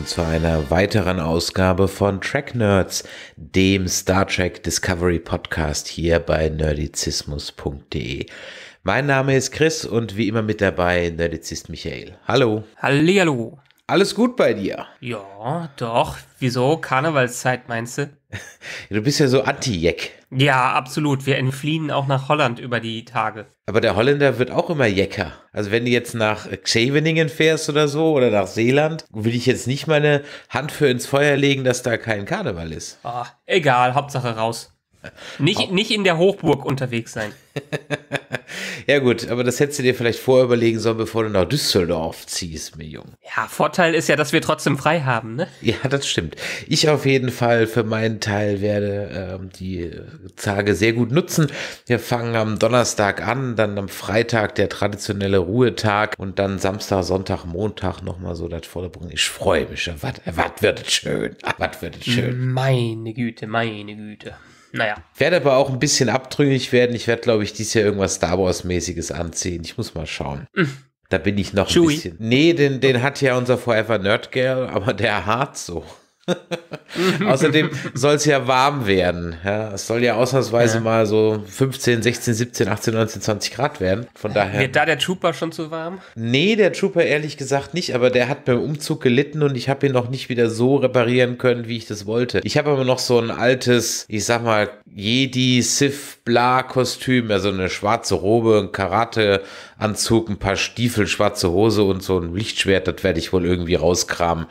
willkommen zu einer weiteren Ausgabe von Track Nerds, dem Star Trek Discovery Podcast hier bei nerdizismus.de. Mein Name ist Chris und wie immer mit dabei Nerdizist Michael. Hallo. Hallihallo. Alles gut bei dir? Ja, doch. Wieso? Karnevalszeit meinst du? du bist ja so anti-Jack. Ja, absolut. Wir entfliehen auch nach Holland über die Tage. Aber der Holländer wird auch immer Jäcker. Also wenn du jetzt nach Scheveningen fährst oder so oder nach Seeland, will ich jetzt nicht meine Hand für ins Feuer legen, dass da kein Karneval ist. Oh, egal, Hauptsache raus. Nicht, auch. nicht in der Hochburg unterwegs sein. ja, gut, aber das hättest du dir vielleicht vorüberlegen sollen, bevor du nach Düsseldorf ziehst, mir Junge. Ja, Vorteil ist ja, dass wir trotzdem frei haben, ne? Ja, das stimmt. Ich auf jeden Fall für meinen Teil werde äh, die Tage sehr gut nutzen. Wir fangen am Donnerstag an, dann am Freitag der traditionelle Ruhetag und dann Samstag, Sonntag, Montag nochmal so das volle bringen. Ich freue mich. Was wird schön? Was wird schön? Meine Güte, meine Güte naja. werde aber auch ein bisschen abtrünnig werden. Ich werde, glaube ich, dieses Jahr irgendwas Star Wars-mäßiges anziehen. Ich muss mal schauen. Mhm. Da bin ich noch Chewie. ein bisschen. Nee, den, den hat ja unser Forever Nerd Girl, aber der hart so. Außerdem soll es ja warm werden. Ja, es soll ja ausnahmsweise ja. mal so 15, 16, 17, 18, 19, 20 Grad werden. Von daher. Wird da der Trooper schon zu warm? Nee, der Trooper ehrlich gesagt nicht, aber der hat beim Umzug gelitten und ich habe ihn noch nicht wieder so reparieren können, wie ich das wollte. Ich habe aber noch so ein altes, ich sag mal, Jedi, Sith, Bla Kostüm, also eine schwarze Robe, ein Karate-Anzug, ein paar Stiefel, schwarze Hose und so ein Lichtschwert, das werde ich wohl irgendwie rauskramen.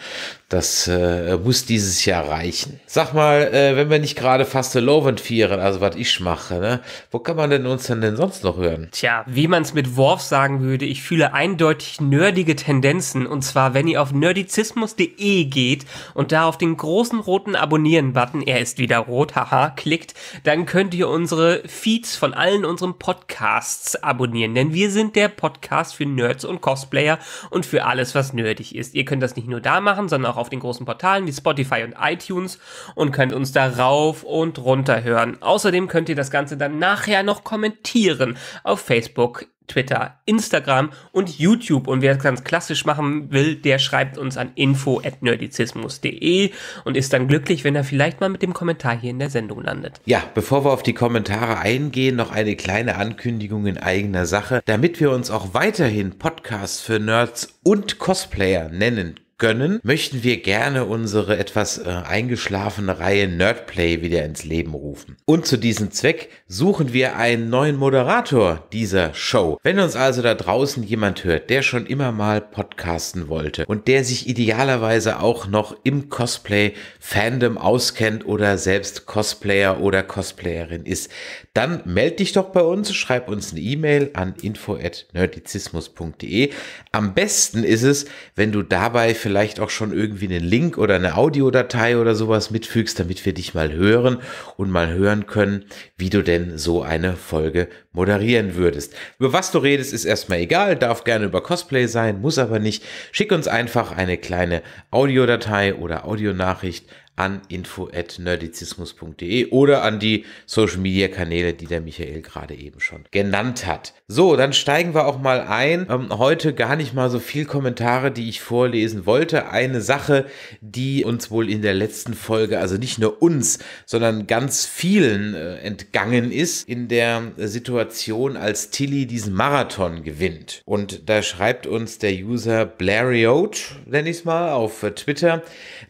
Das äh, muss dieses Jahr reichen. Sag mal, äh, wenn wir nicht gerade fast Lovend vieren, also was ich mache, ne? wo kann man denn uns denn, sonst noch hören? Tja, wie man es mit Worf sagen würde, ich fühle eindeutig nerdige Tendenzen. Und zwar, wenn ihr auf nerdizismus.de geht und da auf den großen roten Abonnieren-Button, er ist wieder rot, haha, klickt, dann könnt ihr unsere Feeds von allen unseren Podcasts abonnieren. Denn wir sind der Podcast für Nerds und Cosplayer und für alles, was nerdig ist. Ihr könnt das nicht nur da machen, sondern auch auf den großen Portalen wie Spotify und iTunes und könnt uns da rauf und runter hören. Außerdem könnt ihr das Ganze dann nachher noch kommentieren auf Facebook, Twitter, Instagram und YouTube. Und wer es ganz klassisch machen will, der schreibt uns an info.nerdizismus.de und ist dann glücklich, wenn er vielleicht mal mit dem Kommentar hier in der Sendung landet. Ja, bevor wir auf die Kommentare eingehen, noch eine kleine Ankündigung in eigener Sache. Damit wir uns auch weiterhin Podcasts für Nerds und Cosplayer nennen gönnen, möchten wir gerne unsere etwas äh, eingeschlafene Reihe Nerdplay wieder ins Leben rufen. Und zu diesem Zweck suchen wir einen neuen Moderator dieser Show. Wenn uns also da draußen jemand hört, der schon immer mal podcasten wollte und der sich idealerweise auch noch im Cosplay-Fandom auskennt oder selbst Cosplayer oder Cosplayerin ist, dann melde dich doch bei uns, schreib uns eine E-Mail an info.nerdizismus.de. Am besten ist es, wenn du dabei für vielleicht auch schon irgendwie einen Link oder eine Audiodatei oder sowas mitfügst, damit wir dich mal hören und mal hören können, wie du denn so eine Folge moderieren würdest. Über was du redest, ist erstmal egal, darf gerne über Cosplay sein, muss aber nicht. Schick uns einfach eine kleine Audiodatei oder Audionachricht an info.nerdizismus.de oder an die Social Media Kanäle, die der Michael gerade eben schon genannt hat. So, dann steigen wir auch mal ein. Ähm, heute gar nicht mal so viel Kommentare, die ich vorlesen wollte. Eine Sache, die uns wohl in der letzten Folge, also nicht nur uns, sondern ganz vielen äh, entgangen ist, in der Situation, als Tilly diesen Marathon gewinnt. Und da schreibt uns der User Blariot, nenne ich es mal, auf äh, Twitter,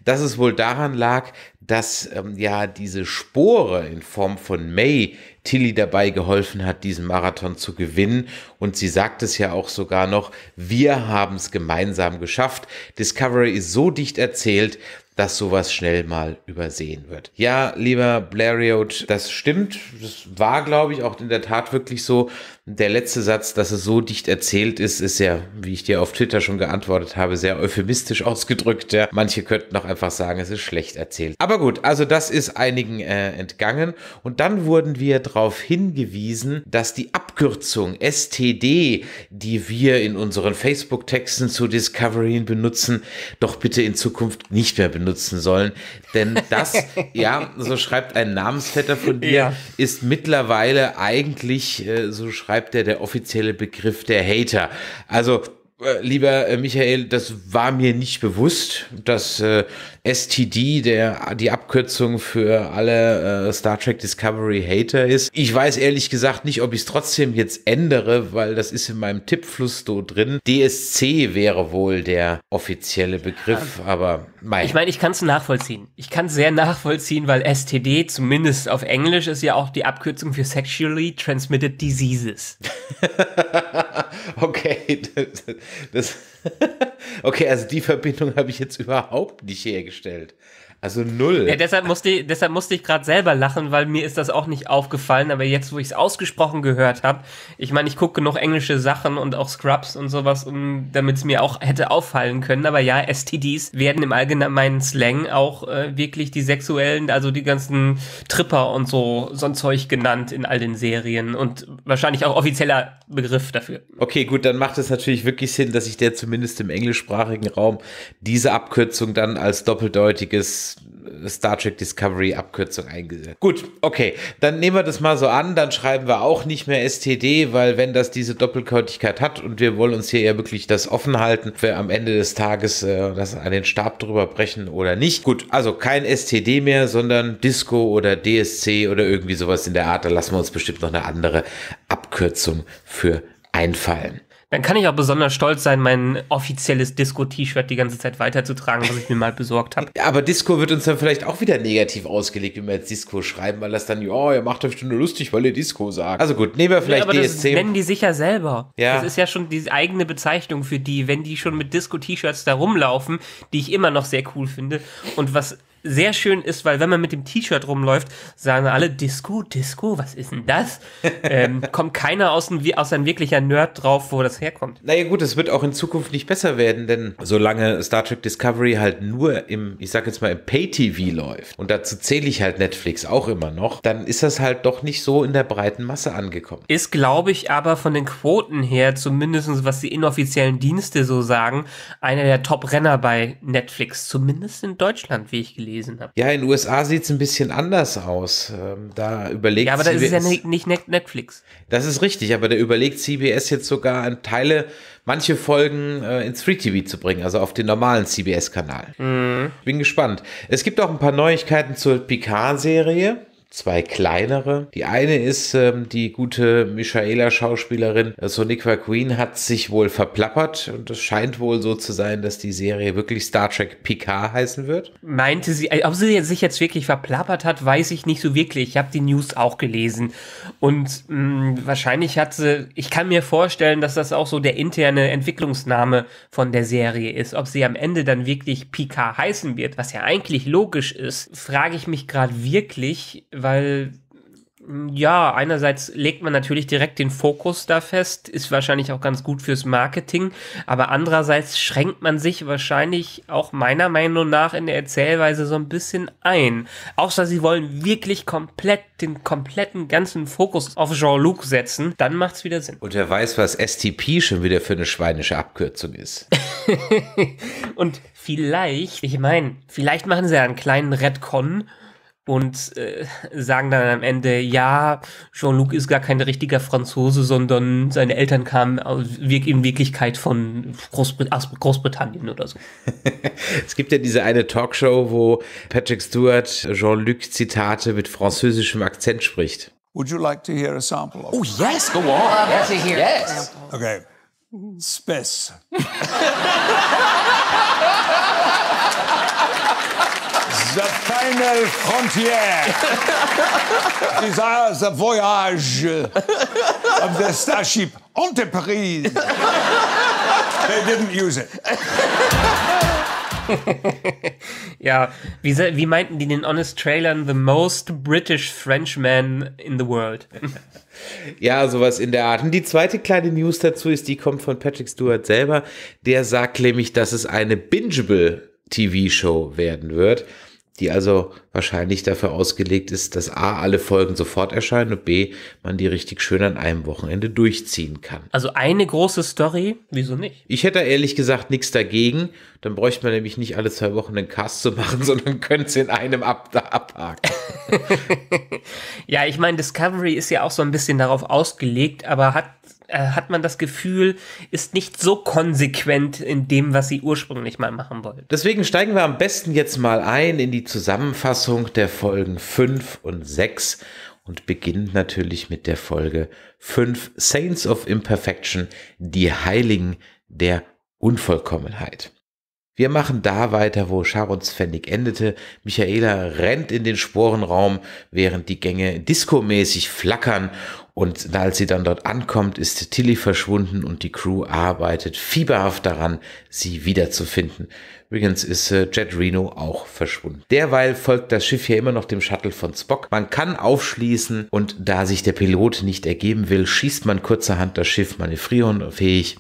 dass es wohl daran lag, mag, dass ähm, ja diese Spore in Form von May Tilly dabei geholfen hat, diesen Marathon zu gewinnen. Und sie sagt es ja auch sogar noch, wir haben es gemeinsam geschafft. Discovery ist so dicht erzählt, dass sowas schnell mal übersehen wird. Ja, lieber Blariot, das stimmt. Das war, glaube ich, auch in der Tat wirklich so der letzte Satz, dass es so dicht erzählt ist, ist ja, wie ich dir auf Twitter schon geantwortet habe, sehr euphemistisch ausgedrückt. Ja. Manche könnten auch einfach sagen, es ist schlecht erzählt. Aber gut, also das ist einigen äh, entgangen. Und dann wurden wir darauf hingewiesen, dass die Abkürzung STD, die wir in unseren Facebook-Texten zu Discovery benutzen, doch bitte in Zukunft nicht mehr benutzen sollen. Denn das, ja, so schreibt ein Namensvetter von dir, ja. ist mittlerweile eigentlich, äh, so schreibt bleibt ja der offizielle Begriff der Hater. Also äh, lieber äh, Michael, das war mir nicht bewusst, dass äh, STD der, die Abkürzung für alle äh, Star Trek Discovery Hater ist. Ich weiß ehrlich gesagt nicht, ob ich es trotzdem jetzt ändere, weil das ist in meinem Tippfluss so drin. DSC wäre wohl der offizielle Begriff, aber mein. Ich meine, ich kann es nachvollziehen. Ich kann es sehr nachvollziehen, weil STD zumindest auf Englisch ist ja auch die Abkürzung für Sexually Transmitted Diseases. okay. Das okay, also die Verbindung habe ich jetzt überhaupt nicht hergestellt. Also null. Ja, deshalb musste ich, deshalb musste ich gerade selber lachen, weil mir ist das auch nicht aufgefallen. Aber jetzt, wo ich es ausgesprochen gehört habe, ich meine, ich gucke genug englische Sachen und auch Scrubs und sowas, um, damit es mir auch hätte auffallen können. Aber ja, STDs werden im allgemeinen Slang auch äh, wirklich die sexuellen, also die ganzen Tripper und so, so ein Zeug genannt in all den Serien und wahrscheinlich auch offizieller Begriff dafür. Okay, gut, dann macht es natürlich wirklich Sinn, dass ich der zumindest im englischsprachigen Raum diese Abkürzung dann als doppeldeutiges äh, Star Trek Discovery Abkürzung eingesetzt. Gut, okay, dann nehmen wir das mal so an, dann schreiben wir auch nicht mehr STD, weil wenn das diese Doppelkörtigkeit hat und wir wollen uns hier ja wirklich das offen halten, wir am Ende des Tages äh, das an den Stab drüber brechen oder nicht. Gut, also kein STD mehr, sondern Disco oder DSC oder irgendwie sowas in der Art, da lassen wir uns bestimmt noch eine andere Abkürzung für einfallen dann kann ich auch besonders stolz sein, mein offizielles Disco-T-Shirt die ganze Zeit weiterzutragen, was ich mir mal besorgt habe. Aber Disco wird uns dann vielleicht auch wieder negativ ausgelegt, wenn wir jetzt Disco schreiben, weil das dann, ja, ihr macht euch nur lustig, weil ihr Disco sagt. Also gut, nehmen wir vielleicht ja, aber DSC. Das nennen die sicher selber. Ja. Das ist ja schon die eigene Bezeichnung für die, wenn die schon mit Disco-T-Shirts da rumlaufen, die ich immer noch sehr cool finde. Und was sehr schön ist, weil wenn man mit dem T-Shirt rumläuft, sagen alle Disco, Disco, was ist denn das? ähm, kommt keiner aus einem, aus ein wirklicher Nerd drauf, wo das herkommt. Naja gut, es wird auch in Zukunft nicht besser werden, denn solange Star Trek Discovery halt nur im, ich sag jetzt mal, im Pay-TV läuft, und dazu zähle ich halt Netflix auch immer noch, dann ist das halt doch nicht so in der breiten Masse angekommen. Ist, glaube ich, aber von den Quoten her, zumindest was die inoffiziellen Dienste so sagen, einer der Top-Renner bei Netflix, zumindest in Deutschland, wie ich gelesen gelesen habe. Ja, in den USA sieht es ein bisschen anders aus. Ähm, da überlegt Ja, aber das CBS, ist ja nicht Netflix. Das ist richtig, aber da überlegt CBS jetzt sogar an Teile, manche Folgen äh, ins Free TV zu bringen, also auf den normalen CBS-Kanal. Mhm. Bin gespannt. Es gibt auch ein paar Neuigkeiten zur Picard-Serie zwei kleinere. Die eine ist ähm, die gute Michaela-Schauspielerin äh, Sonica Queen hat sich wohl verplappert und es scheint wohl so zu sein, dass die Serie wirklich Star Trek PK heißen wird. Meinte sie, äh, ob sie sich jetzt wirklich verplappert hat, weiß ich nicht so wirklich. Ich habe die News auch gelesen und mh, mm, wahrscheinlich hat sie, ich kann mir vorstellen, dass das auch so der interne Entwicklungsname von der Serie ist. Ob sie am Ende dann wirklich PK heißen wird, was ja eigentlich logisch ist, frage ich mich gerade wirklich, weil mm, ja, einerseits legt man natürlich direkt den Fokus da fest, ist wahrscheinlich auch ganz gut fürs Marketing, aber andererseits schränkt man sich wahrscheinlich auch meiner Meinung nach in der Erzählweise so ein bisschen ein. Außer sie wollen wirklich komplett den kompletten ganzen Fokus auf Jean-Luc setzen, dann macht es wieder Sinn. Und wer weiß, was STP schon wieder für eine schweinische Abkürzung ist. Und vielleicht, ich meine, vielleicht machen sie ja einen kleinen Redcon und äh, sagen dann am Ende, ja, Jean-Luc ist gar kein richtiger Franzose, sondern seine Eltern kamen in Wirklichkeit von Großbrit Großbritannien oder so. es gibt ja diese eine Talkshow, wo Patrick Stewart Jean-Luc Zitate mit französischem Akzent spricht. Would you like to hear a sample of? Oh yes, go on. I'd yes, yes. yes. Okay. Space. Final Frontier. Desire the voyage of the starship Enterprise. They didn't use it. ja, wie, wie, meinten die den Honest Trailern The Most British Frenchman in the World? ja, sowas in der Art. Und die zweite kleine News dazu ist, die kommt von Patrick Stewart selber. Der sagt nämlich, dass es eine bingeable TV-Show werden wird die also wahrscheinlich dafür ausgelegt ist, dass A, alle Folgen sofort erscheinen und B, man die richtig schön an einem Wochenende durchziehen kann. Also eine große Story, wieso nicht? Ich hätte ehrlich gesagt nichts dagegen. Dann bräuchte man nämlich nicht alle zwei Wochen einen Cast zu machen, sondern könnte es in einem ab abhaken. ja, ich meine, Discovery ist ja auch so ein bisschen darauf ausgelegt, aber hat äh, hat man das Gefühl, ist nicht so konsequent in dem, was sie ursprünglich mal machen wollten. Deswegen steigen wir am besten jetzt mal ein in die Zusammenfassung der Folgen 5 und 6 und beginnt natürlich mit der Folge 5 Saints of Imperfection, die Heiligen der Unvollkommenheit. Wir machen da weiter, wo Sharons Pfennig endete. Michaela rennt in den Sporenraum, während die Gänge diskomäßig flackern und als sie dann dort ankommt, ist Tilly verschwunden und die Crew arbeitet fieberhaft daran, sie wiederzufinden. Übrigens ist äh, Jet Reno auch verschwunden. Derweil folgt das Schiff hier immer noch dem Shuttle von Spock. Man kann aufschließen und da sich der Pilot nicht ergeben will, schießt man kurzerhand das Schiff manövrierunfähig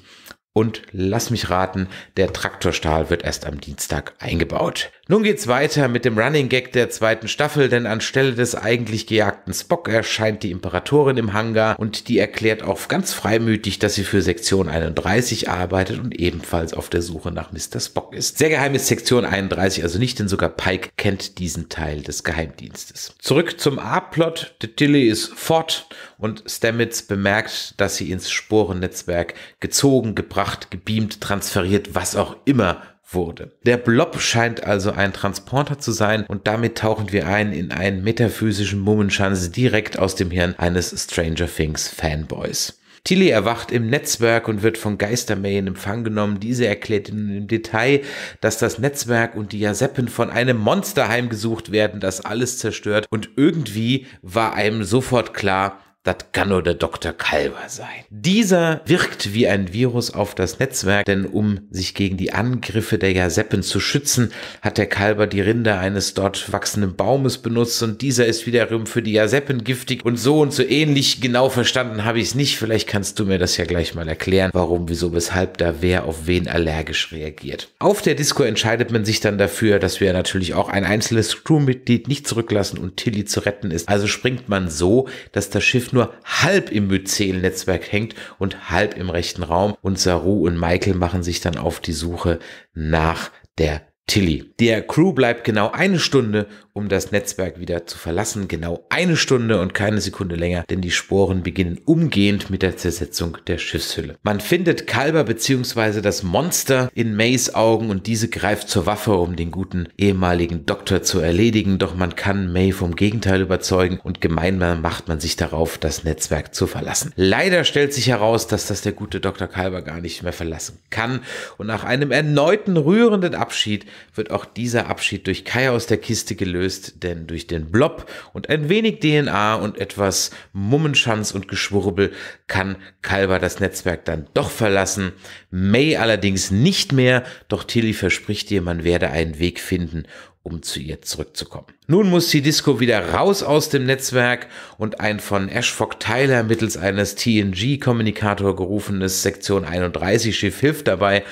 und lass mich raten, der Traktorstahl wird erst am Dienstag eingebaut. Nun geht's weiter mit dem Running Gag der zweiten Staffel, denn anstelle des eigentlich gejagten Spock erscheint die Imperatorin im Hangar und die erklärt auch ganz freimütig, dass sie für Sektion 31 arbeitet und ebenfalls auf der Suche nach Mr. Spock ist. Sehr geheim ist Sektion 31 also nicht, denn sogar Pike kennt diesen Teil des Geheimdienstes. Zurück zum A-Plot. Tilly ist fort und Stamets bemerkt, dass sie ins Sporennetzwerk gezogen, gebracht gebracht, gebeamt, transferiert, was auch immer wurde. Der Blob scheint also ein Transporter zu sein und damit tauchen wir ein in einen metaphysischen Mummenschanz direkt aus dem Hirn eines Stranger Things Fanboys. Tilly erwacht im Netzwerk und wird von Geistermay in Empfang genommen. Diese erklärt in im Detail, dass das Netzwerk und die Jaseppen von einem Monster heimgesucht werden, das alles zerstört. Und irgendwie war einem sofort klar, das kann nur der Dr. Kalber sein. Dieser wirkt wie ein Virus auf das Netzwerk, denn um sich gegen die Angriffe der Jaseppen zu schützen, hat der Kalber die Rinde eines dort wachsenden Baumes benutzt und dieser ist wiederum für die Jaseppen giftig und so und so ähnlich. Genau verstanden habe ich es nicht. Vielleicht kannst du mir das ja gleich mal erklären, warum, wieso, weshalb da wer auf wen allergisch reagiert. Auf der Disco entscheidet man sich dann dafür, dass wir natürlich auch ein einzelnes Crewmitglied nicht zurücklassen und Tilly zu retten ist. Also springt man so, dass das Schiff nur halb im myzelen Netzwerk hängt und halb im rechten Raum. Und Saru und Michael machen sich dann auf die Suche nach der Tilly. Der Crew bleibt genau eine Stunde, um das Netzwerk wieder zu verlassen. Genau eine Stunde und keine Sekunde länger, denn die Sporen beginnen umgehend mit der Zersetzung der Schiffshülle. Man findet Kalber bzw. das Monster in Mays Augen und diese greift zur Waffe, um den guten ehemaligen Doktor zu erledigen. Doch man kann May vom Gegenteil überzeugen und gemeinsam macht man sich darauf, das Netzwerk zu verlassen. Leider stellt sich heraus, dass das der gute Dr. Kalber gar nicht mehr verlassen kann und nach einem erneuten rührenden Abschied wird auch dieser Abschied durch Kai aus der Kiste gelöst, denn durch den Blob und ein wenig DNA und etwas Mummenschanz und Geschwurbel kann Kalber das Netzwerk dann doch verlassen. May allerdings nicht mehr, doch Tilly verspricht ihr, man werde einen Weg finden, um zu ihr zurückzukommen. Nun muss die Disco wieder raus aus dem Netzwerk und ein von Ashfog Tyler mittels eines TNG-Kommunikator gerufenes Sektion 31-Schiff hilft dabei.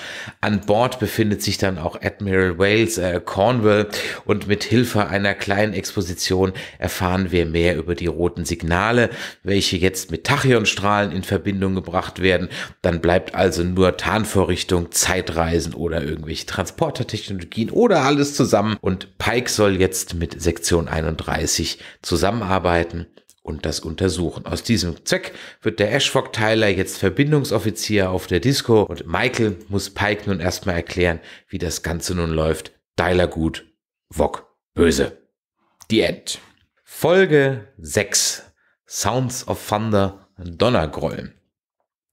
An Bord befindet sich dann auch Admiral Wales äh, Cornwall und mit Hilfe einer kleinen Exposition erfahren wir mehr über die roten Signale, welche jetzt mit Tachyonstrahlen in Verbindung gebracht werden. Dann bleibt also nur Tarnvorrichtung, Zeitreisen oder irgendwelche Transportertechnologien oder alles zusammen. Und Pike soll jetzt mit Sektion 31 zusammenarbeiten und das untersuchen. Aus diesem Zweck wird der ashford tyler jetzt Verbindungsoffizier auf der Disco und Michael muss Pike nun erstmal erklären, wie das Ganze nun läuft. Tyler gut, Wok böse. Die End. Folge 6. Sounds of Thunder, Donnergrollen.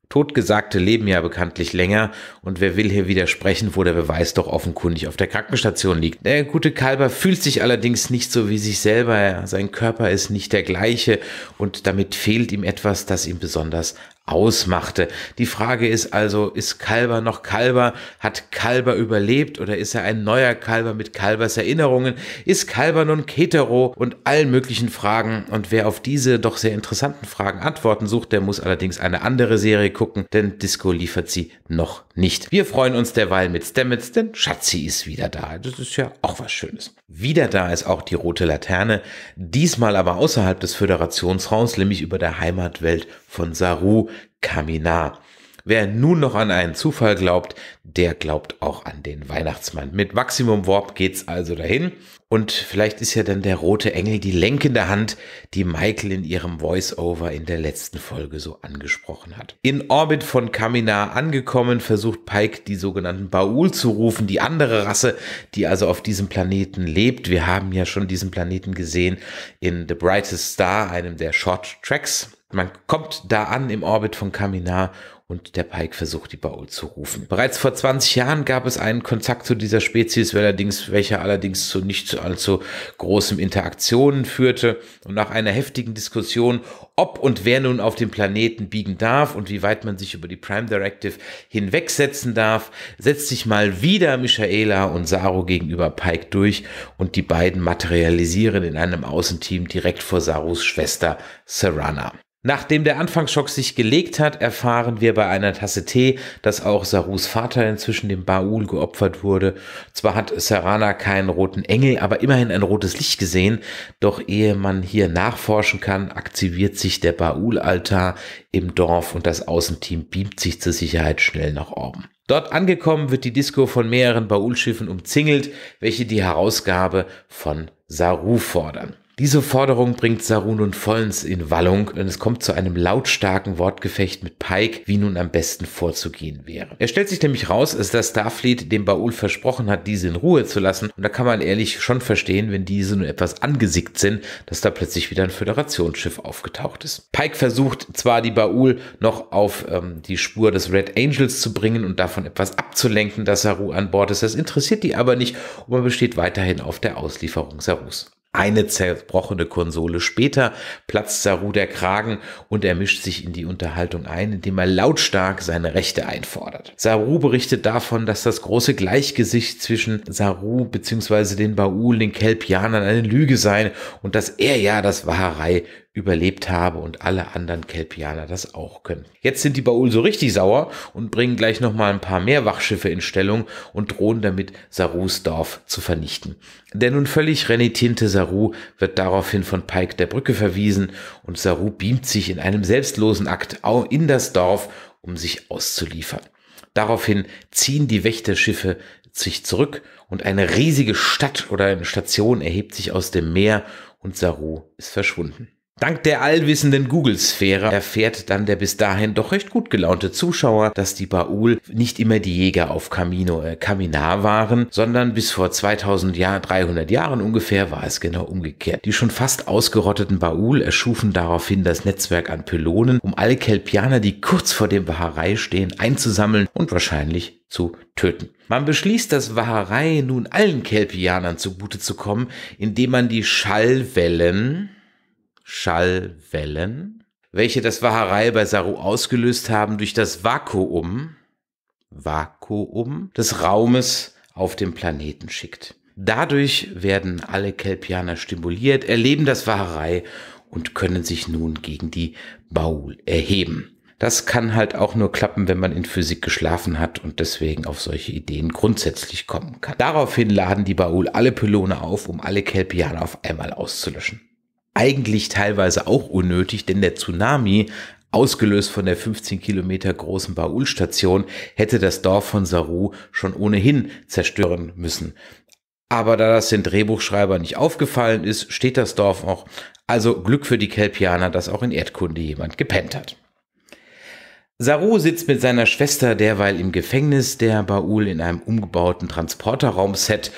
Totgesagte leben ja bekanntlich länger und wer will hier widersprechen, wo der Beweis doch offenkundig auf der Krankenstation liegt. Der gute Kalber fühlt sich allerdings nicht so wie sich selber, sein Körper ist nicht der gleiche und damit fehlt ihm etwas, das ihm besonders ausmachte. Die Frage ist also, ist Kalber noch Kalber? Hat Kalber überlebt oder ist er ein neuer Kalber mit Kalbers Erinnerungen? Ist Kalber nun Ketero und allen möglichen Fragen? Und wer auf diese doch sehr interessanten Fragen Antworten sucht, der muss allerdings eine andere Serie gucken, denn Disco liefert sie noch nicht. Wir freuen uns derweil mit Stamets, denn Schatzi ist wieder da. Das ist ja auch was Schönes. Wieder da ist auch die rote Laterne, diesmal aber außerhalb des Föderationsraums, nämlich über der Heimatwelt von Saru Kaminar. Wer nun noch an einen Zufall glaubt, der glaubt auch an den Weihnachtsmann. Mit Maximum Warp geht's also dahin. Und vielleicht ist ja dann der rote Engel die lenkende Hand, die Michael in ihrem Voice-Over in der letzten Folge so angesprochen hat. In Orbit von Kaminar angekommen, versucht Pike die sogenannten Baul zu rufen, die andere Rasse, die also auf diesem Planeten lebt. Wir haben ja schon diesen Planeten gesehen in The Brightest Star, einem der Short Tracks man kommt da an im Orbit von Kaminar und der Pike versucht, die Baul zu rufen. Bereits vor 20 Jahren gab es einen Kontakt zu dieser Spezies, allerdings, welcher allerdings zu nicht allzu großen Interaktionen führte. Und nach einer heftigen Diskussion, ob und wer nun auf dem Planeten biegen darf und wie weit man sich über die Prime Directive hinwegsetzen darf, setzt sich mal wieder Michaela und Saru gegenüber Pike durch und die beiden materialisieren in einem Außenteam direkt vor Sarus Schwester Serana. Nachdem der Anfangsschock sich gelegt hat, erfahren wir bei einer Tasse Tee, dass auch Sarus Vater inzwischen dem Baul geopfert wurde. Zwar hat Sarana keinen roten Engel, aber immerhin ein rotes Licht gesehen, doch ehe man hier nachforschen kann, aktiviert sich der Baul-Altar im Dorf und das Außenteam beamt sich zur Sicherheit schnell nach oben. Dort angekommen wird die Disco von mehreren Baul-Schiffen umzingelt, welche die Herausgabe von Saru fordern. Diese Forderung bringt Saru nun vollends in Wallung und es kommt zu einem lautstarken Wortgefecht mit Pike, wie nun am besten vorzugehen wäre. Er stellt sich nämlich raus, dass Starfleet dem Baul versprochen hat, diese in Ruhe zu lassen und da kann man ehrlich schon verstehen, wenn diese nun etwas angesickt sind, dass da plötzlich wieder ein Föderationsschiff aufgetaucht ist. Pike versucht zwar die Baul noch auf ähm, die Spur des Red Angels zu bringen und davon etwas abzulenken, dass Saru an Bord ist, das interessiert die aber nicht und man besteht weiterhin auf der Auslieferung Sarus. Eine zerbrochene Konsole später platzt Saru der Kragen und er mischt sich in die Unterhaltung ein, indem er lautstark seine Rechte einfordert. Saru berichtet davon, dass das große Gleichgesicht zwischen Saru bzw. den Baul, den Kelpianern eine Lüge sei und dass er ja das Waharei überlebt habe und alle anderen Kelpianer das auch können. Jetzt sind die Baul so richtig sauer und bringen gleich nochmal ein paar mehr Wachschiffe in Stellung und drohen damit, Sarus Dorf zu vernichten. Der nun völlig renitente Saru wird daraufhin von Pike der Brücke verwiesen und Saru beamt sich in einem selbstlosen Akt in das Dorf, um sich auszuliefern. Daraufhin ziehen die Wächterschiffe sich zurück und eine riesige Stadt oder eine Station erhebt sich aus dem Meer und Saru ist verschwunden. Dank der allwissenden Google-Sphäre erfährt dann der bis dahin doch recht gut gelaunte Zuschauer, dass die Baul nicht immer die Jäger auf Kamino, äh, Kaminar waren, sondern bis vor 2300 Jahren ungefähr war es genau umgekehrt. Die schon fast ausgerotteten Baul erschufen daraufhin das Netzwerk an Pylonen, um alle Kelpianer, die kurz vor dem Waharei stehen, einzusammeln und wahrscheinlich zu töten. Man beschließt, dass Waharei nun allen Kelpianern zugute zu kommen, indem man die Schallwellen Schallwellen, welche das Waharei bei Saru ausgelöst haben durch das Vakuum, Vakuum des Raumes auf dem Planeten schickt. Dadurch werden alle Kelpianer stimuliert, erleben das Waharei und können sich nun gegen die Baul erheben. Das kann halt auch nur klappen, wenn man in Physik geschlafen hat und deswegen auf solche Ideen grundsätzlich kommen kann. Daraufhin laden die Baul alle Pylone auf, um alle Kelpianer auf einmal auszulöschen eigentlich teilweise auch unnötig, denn der Tsunami, ausgelöst von der 15 Kilometer großen Baul-Station, hätte das Dorf von Saru schon ohnehin zerstören müssen. Aber da das den Drehbuchschreiber nicht aufgefallen ist, steht das Dorf auch. Also Glück für die Kelpianer, dass auch in Erdkunde jemand gepennt hat. Saru sitzt mit seiner Schwester derweil im Gefängnis der Baul in einem umgebauten Transporterraumset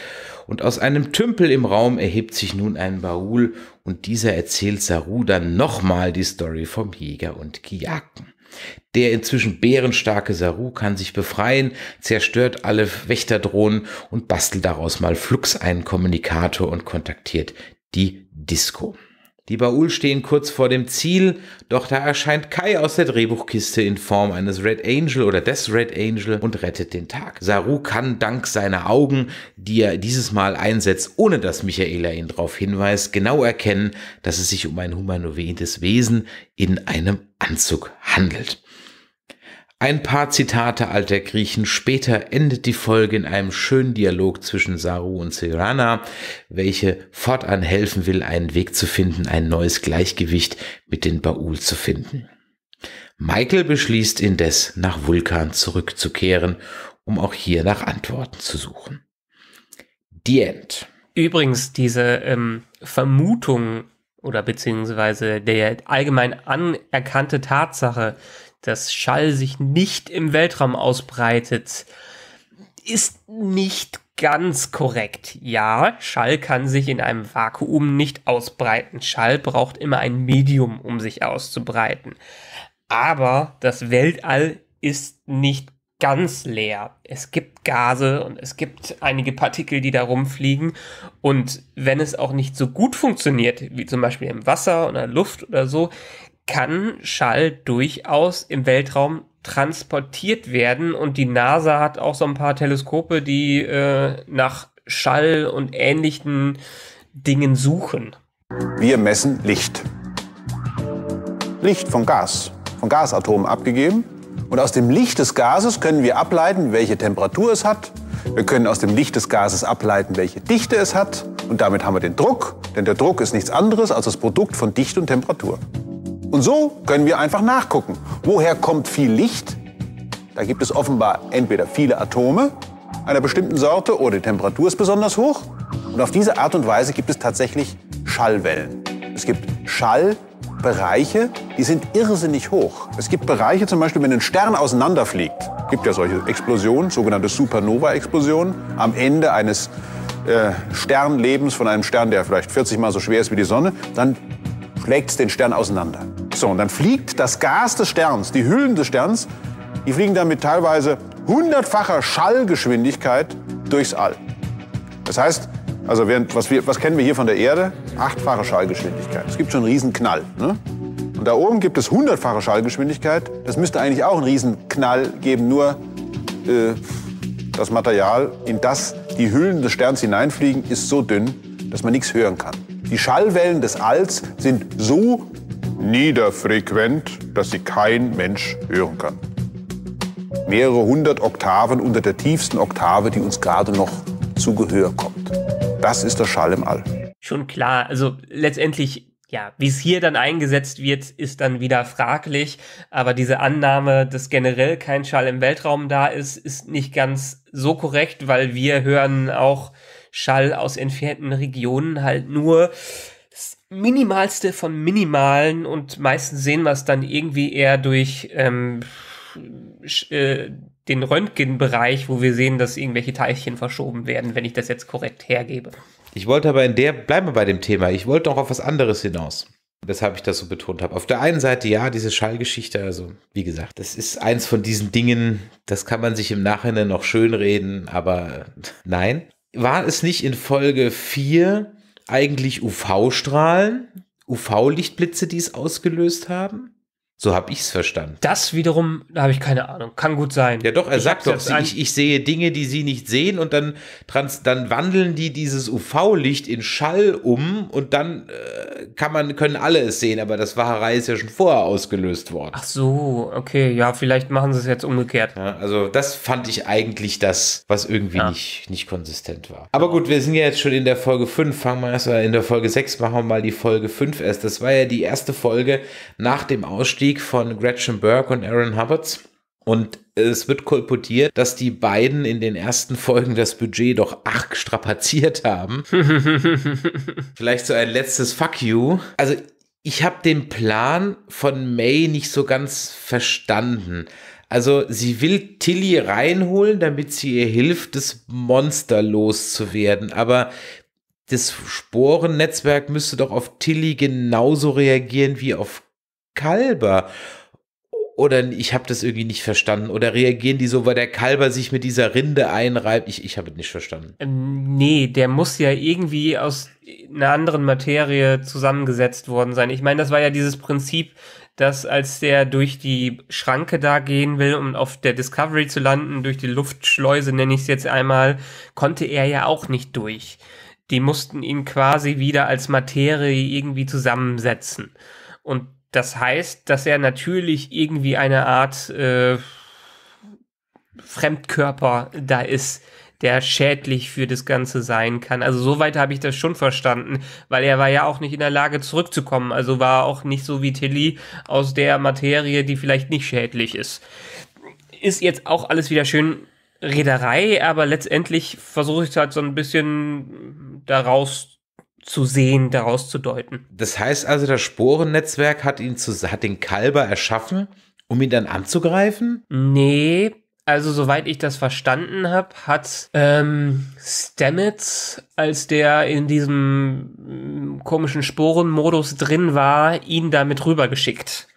und aus einem Tümpel im Raum erhebt sich nun ein Baul und dieser erzählt Saru dann nochmal die Story vom Jäger und Gejagten. Der inzwischen bärenstarke Saru kann sich befreien, zerstört alle Wächterdrohnen und bastelt daraus mal flugs einen Kommunikator und kontaktiert die Disco. Die Baul stehen kurz vor dem Ziel, doch da erscheint Kai aus der Drehbuchkiste in Form eines Red Angel oder des Red Angel und rettet den Tag. Saru kann dank seiner Augen, die er dieses Mal einsetzt, ohne dass Michaela ihn darauf hinweist, genau erkennen, dass es sich um ein humanoides Wesen in einem Anzug handelt. Ein paar Zitate alter Griechen später endet die Folge in einem schönen Dialog zwischen Saru und Serana, welche fortan helfen will, einen Weg zu finden, ein neues Gleichgewicht mit den Baul zu finden. Michael beschließt indes, nach Vulkan zurückzukehren, um auch hier nach Antworten zu suchen. The End. Übrigens, diese ähm, Vermutung oder beziehungsweise der allgemein anerkannte Tatsache, dass Schall sich nicht im Weltraum ausbreitet, ist nicht ganz korrekt. Ja, Schall kann sich in einem Vakuum nicht ausbreiten. Schall braucht immer ein Medium, um sich auszubreiten. Aber das Weltall ist nicht ganz leer. Es gibt Gase und es gibt einige Partikel, die da rumfliegen. Und wenn es auch nicht so gut funktioniert, wie zum Beispiel im Wasser oder Luft oder so, kann Schall durchaus im Weltraum transportiert werden und die NASA hat auch so ein paar Teleskope, die äh, nach Schall und ähnlichen Dingen suchen. Wir messen Licht. Licht von Gas, von Gasatomen abgegeben. Und aus dem Licht des Gases können wir ableiten, welche Temperatur es hat. Wir können aus dem Licht des Gases ableiten, welche Dichte es hat. Und damit haben wir den Druck, denn der Druck ist nichts anderes als das Produkt von Dicht und Temperatur. Und so können wir einfach nachgucken, woher kommt viel Licht? Da gibt es offenbar entweder viele Atome einer bestimmten Sorte oder die Temperatur ist besonders hoch. Und auf diese Art und Weise gibt es tatsächlich Schallwellen. Es gibt Schallbereiche, die sind irrsinnig hoch. Es gibt Bereiche, zum Beispiel, wenn ein Stern auseinanderfliegt, gibt ja solche Explosionen, sogenannte Supernova-Explosionen, am Ende eines äh, Sternlebens von einem Stern, der vielleicht 40 mal so schwer ist wie die Sonne, dann schlägt es den Stern auseinander. So, und dann fliegt das Gas des Sterns, die Hüllen des Sterns, die fliegen dann mit teilweise hundertfacher Schallgeschwindigkeit durchs All. Das heißt, also während, was, wir, was kennen wir hier von der Erde? Achtfache Schallgeschwindigkeit. Es gibt schon einen Riesenknall. Ne? Und da oben gibt es hundertfache Schallgeschwindigkeit. Das müsste eigentlich auch einen Riesenknall geben, nur äh, das Material, in das die Hüllen des Sterns hineinfliegen, ist so dünn, dass man nichts hören kann. Die Schallwellen des Alls sind so niederfrequent, dass sie kein Mensch hören kann. Mehrere hundert Oktaven unter der tiefsten Oktave, die uns gerade noch zu Gehör kommt. Das ist der Schall im All. Schon klar, also letztendlich ja, wie es hier dann eingesetzt wird, ist dann wieder fraglich. Aber diese Annahme, dass generell kein Schall im Weltraum da ist, ist nicht ganz so korrekt, weil wir hören auch Schall aus entfernten Regionen halt nur Minimalste von Minimalen und meistens sehen wir es dann irgendwie eher durch ähm, äh, den Röntgenbereich, wo wir sehen, dass irgendwelche Teilchen verschoben werden, wenn ich das jetzt korrekt hergebe. Ich wollte aber in der, bleiben wir bei dem Thema, ich wollte noch auf was anderes hinaus. Weshalb ich das so betont habe. Auf der einen Seite ja, diese Schallgeschichte, also wie gesagt, das ist eins von diesen Dingen, das kann man sich im Nachhinein noch schönreden, aber nein. War es nicht in Folge 4, eigentlich UV-Strahlen, UV-Lichtblitze, die es ausgelöst haben? So habe ich es verstanden. Das wiederum, da habe ich keine Ahnung. Kann gut sein. Ja, doch, er ich sagt doch, sie, ich, ich, sehe Dinge, die sie nicht sehen und dann, trans, dann wandeln die dieses UV-Licht in Schall um und dann äh, kann man, können alle es sehen, aber das Wacherei ist ja schon vorher ausgelöst worden. Ach so, okay, ja, vielleicht machen sie es jetzt umgekehrt. Ja, also das fand ich eigentlich das, was irgendwie ja. nicht, nicht konsistent war. Aber gut, wir sind ja jetzt schon in der Folge 5, fangen wir erst mal in der Folge 6, machen wir mal die Folge 5 erst. Das war ja die erste Folge nach dem Ausstieg Abstieg von Gretchen Burke und Aaron Hubbards. Und es wird kolportiert, dass die beiden in den ersten Folgen das Budget doch arg strapaziert haben. Vielleicht so ein letztes Fuck you. Also ich habe den Plan von May nicht so ganz verstanden. Also sie will Tilly reinholen, damit sie ihr hilft, das Monster loszuwerden. Aber das Sporennetzwerk müsste doch auf Tilly genauso reagieren wie auf Kalber oder ich habe das irgendwie nicht verstanden. Oder reagieren die so, weil der Kalber sich mit dieser Rinde einreibt? Ich, ich habe es nicht verstanden. Ähm, nee, der muss ja irgendwie aus einer anderen Materie zusammengesetzt worden sein. Ich meine, das war ja dieses Prinzip, dass als der durch die Schranke da gehen will, um auf der Discovery zu landen, durch die Luftschleuse nenne ich es jetzt einmal, konnte er ja auch nicht durch. Die mussten ihn quasi wieder als Materie irgendwie zusammensetzen. Und das heißt, dass er natürlich irgendwie eine Art äh, Fremdkörper da ist, der schädlich für das Ganze sein kann. Also soweit habe ich das schon verstanden, weil er war ja auch nicht in der Lage zurückzukommen. Also war auch nicht so wie Tilly aus der Materie, die vielleicht nicht schädlich ist. Ist jetzt auch alles wieder schön Reederei, aber letztendlich versuche ich es halt so ein bisschen daraus zu zu sehen, daraus zu deuten. Das heißt also, das Sporennetzwerk hat ihn zu, hat den Kalber erschaffen, um ihn dann anzugreifen? Nee, also soweit ich das verstanden habe, hat ähm, Stamets, als der in diesem mm, komischen Sporenmodus drin war, ihn damit rübergeschickt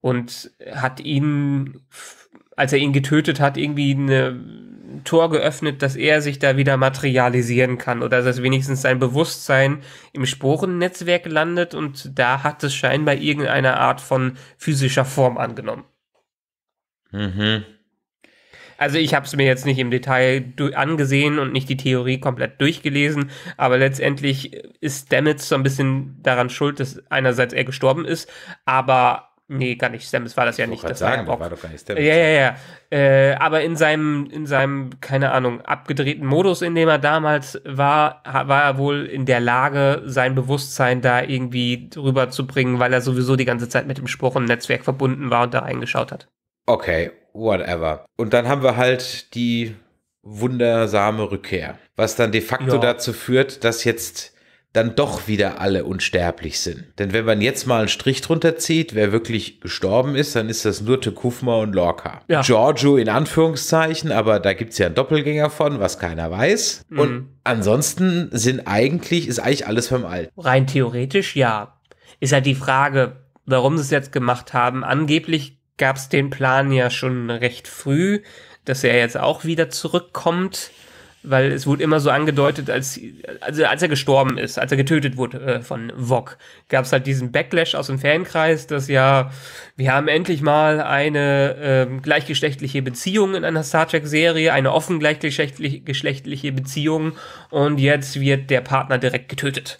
und hat ihn, als er ihn getötet hat, irgendwie eine Tor geöffnet, dass er sich da wieder materialisieren kann oder dass wenigstens sein Bewusstsein im Sporennetzwerk landet und da hat es scheinbar irgendeine Art von physischer Form angenommen. Mhm. Also ich habe es mir jetzt nicht im Detail angesehen und nicht die Theorie komplett durchgelesen, aber letztendlich ist Stamets so ein bisschen daran schuld, dass einerseits er gestorben ist, aber Nee, gar nicht. Stamets war das ich ja nicht. Das sagen, war, ja war doch gar nicht Stamets. Ja, ja, ja. Äh, aber in seinem, in seinem, keine Ahnung, abgedrehten Modus, in dem er damals war, war er wohl in der Lage, sein Bewusstsein da irgendwie rüberzubringen, weil er sowieso die ganze Zeit mit dem Spruch und Netzwerk verbunden war und da reingeschaut hat. Okay, whatever. Und dann haben wir halt die wundersame Rückkehr, was dann de facto ja. dazu führt, dass jetzt dann doch wieder alle unsterblich sind. Denn wenn man jetzt mal einen Strich drunter zieht, wer wirklich gestorben ist, dann ist das nur Tekufma und Lorca. Ja. Giorgio in Anführungszeichen, aber da gibt es ja einen Doppelgänger von, was keiner weiß. Mhm. Und ansonsten sind eigentlich, ist eigentlich alles beim Alten. Rein theoretisch ja. Ist halt die Frage, warum sie es jetzt gemacht haben. Angeblich gab es den Plan ja schon recht früh, dass er jetzt auch wieder zurückkommt weil es wurde immer so angedeutet, als, also als er gestorben ist, als er getötet wurde äh, von Vogue, gab es halt diesen Backlash aus dem Fankreis, dass ja, wir haben endlich mal eine ähm, gleichgeschlechtliche Beziehung in einer Star Trek-Serie, eine offen gleichgeschlechtliche Beziehung und jetzt wird der Partner direkt getötet.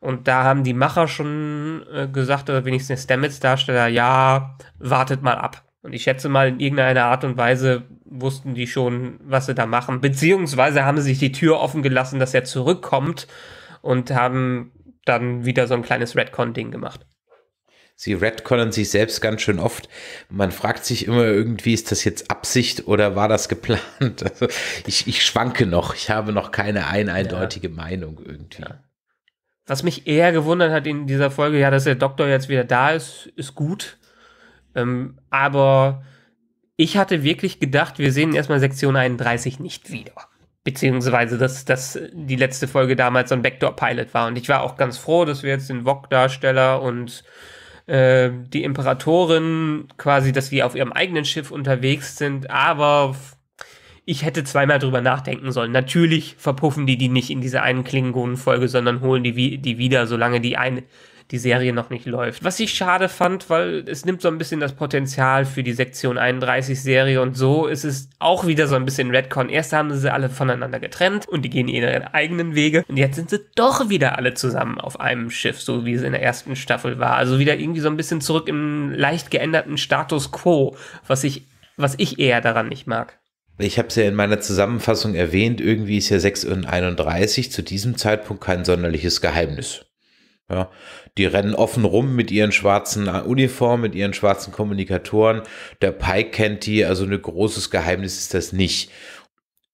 Und da haben die Macher schon äh, gesagt, oder wenigstens der Stamets-Darsteller, ja, wartet mal ab. Und ich schätze mal, in irgendeiner Art und Weise wussten die schon, was sie da machen. Beziehungsweise haben sie sich die Tür offen gelassen, dass er zurückkommt und haben dann wieder so ein kleines Redcon-Ding gemacht. Sie redconnen sich selbst ganz schön oft. Man fragt sich immer irgendwie, ist das jetzt Absicht oder war das geplant? Also ich, ich schwanke noch. Ich habe noch keine ein eindeutige ja. Meinung irgendwie. Ja. Was mich eher gewundert hat in dieser Folge, ja, dass der Doktor jetzt wieder da ist, ist gut. Ähm, aber ich hatte wirklich gedacht, wir sehen erstmal Sektion 31 nicht wieder. Beziehungsweise, dass, dass die letzte Folge damals so ein Backdoor-Pilot war. Und ich war auch ganz froh, dass wir jetzt den vogue darsteller und äh, die Imperatorin quasi, dass wir auf ihrem eigenen Schiff unterwegs sind. Aber ich hätte zweimal drüber nachdenken sollen. Natürlich verpuffen die die nicht in dieser einen Klingonen-Folge, sondern holen die, die wieder, solange die eine, die Serie noch nicht läuft. Was ich schade fand, weil es nimmt so ein bisschen das Potenzial für die Sektion 31 Serie und so ist es auch wieder so ein bisschen Redcon. Erst haben sie alle voneinander getrennt und die gehen ihre eigenen Wege und jetzt sind sie doch wieder alle zusammen auf einem Schiff, so wie es in der ersten Staffel war. Also wieder irgendwie so ein bisschen zurück im leicht geänderten Status quo, was ich, was ich eher daran nicht mag. Ich habe es ja in meiner Zusammenfassung erwähnt, irgendwie ist ja 6 und 31 zu diesem Zeitpunkt kein sonderliches Geheimnis. Ja, die rennen offen rum mit ihren schwarzen äh, Uniformen, mit ihren schwarzen Kommunikatoren. Der Pike kennt die, also ein großes Geheimnis ist das nicht.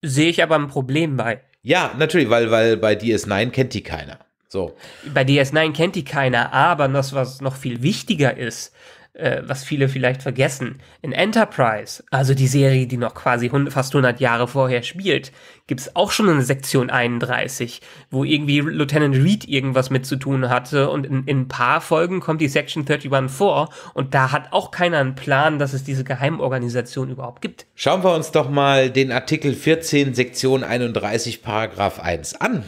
Sehe ich aber ein Problem bei. Ja, natürlich, weil, weil bei DS9 kennt die keiner. So. Bei DS9 kennt die keiner, aber das, was noch viel wichtiger ist, äh, was viele vielleicht vergessen. In Enterprise, also die Serie, die noch quasi fast 100 Jahre vorher spielt, gibt es auch schon eine Sektion 31, wo irgendwie Lieutenant Reed irgendwas mit zu tun hatte und in, in ein paar Folgen kommt die Section 31 vor und da hat auch keiner einen Plan, dass es diese Geheimorganisation überhaupt gibt. Schauen wir uns doch mal den Artikel 14 Sektion 31 Paragraph 1 an.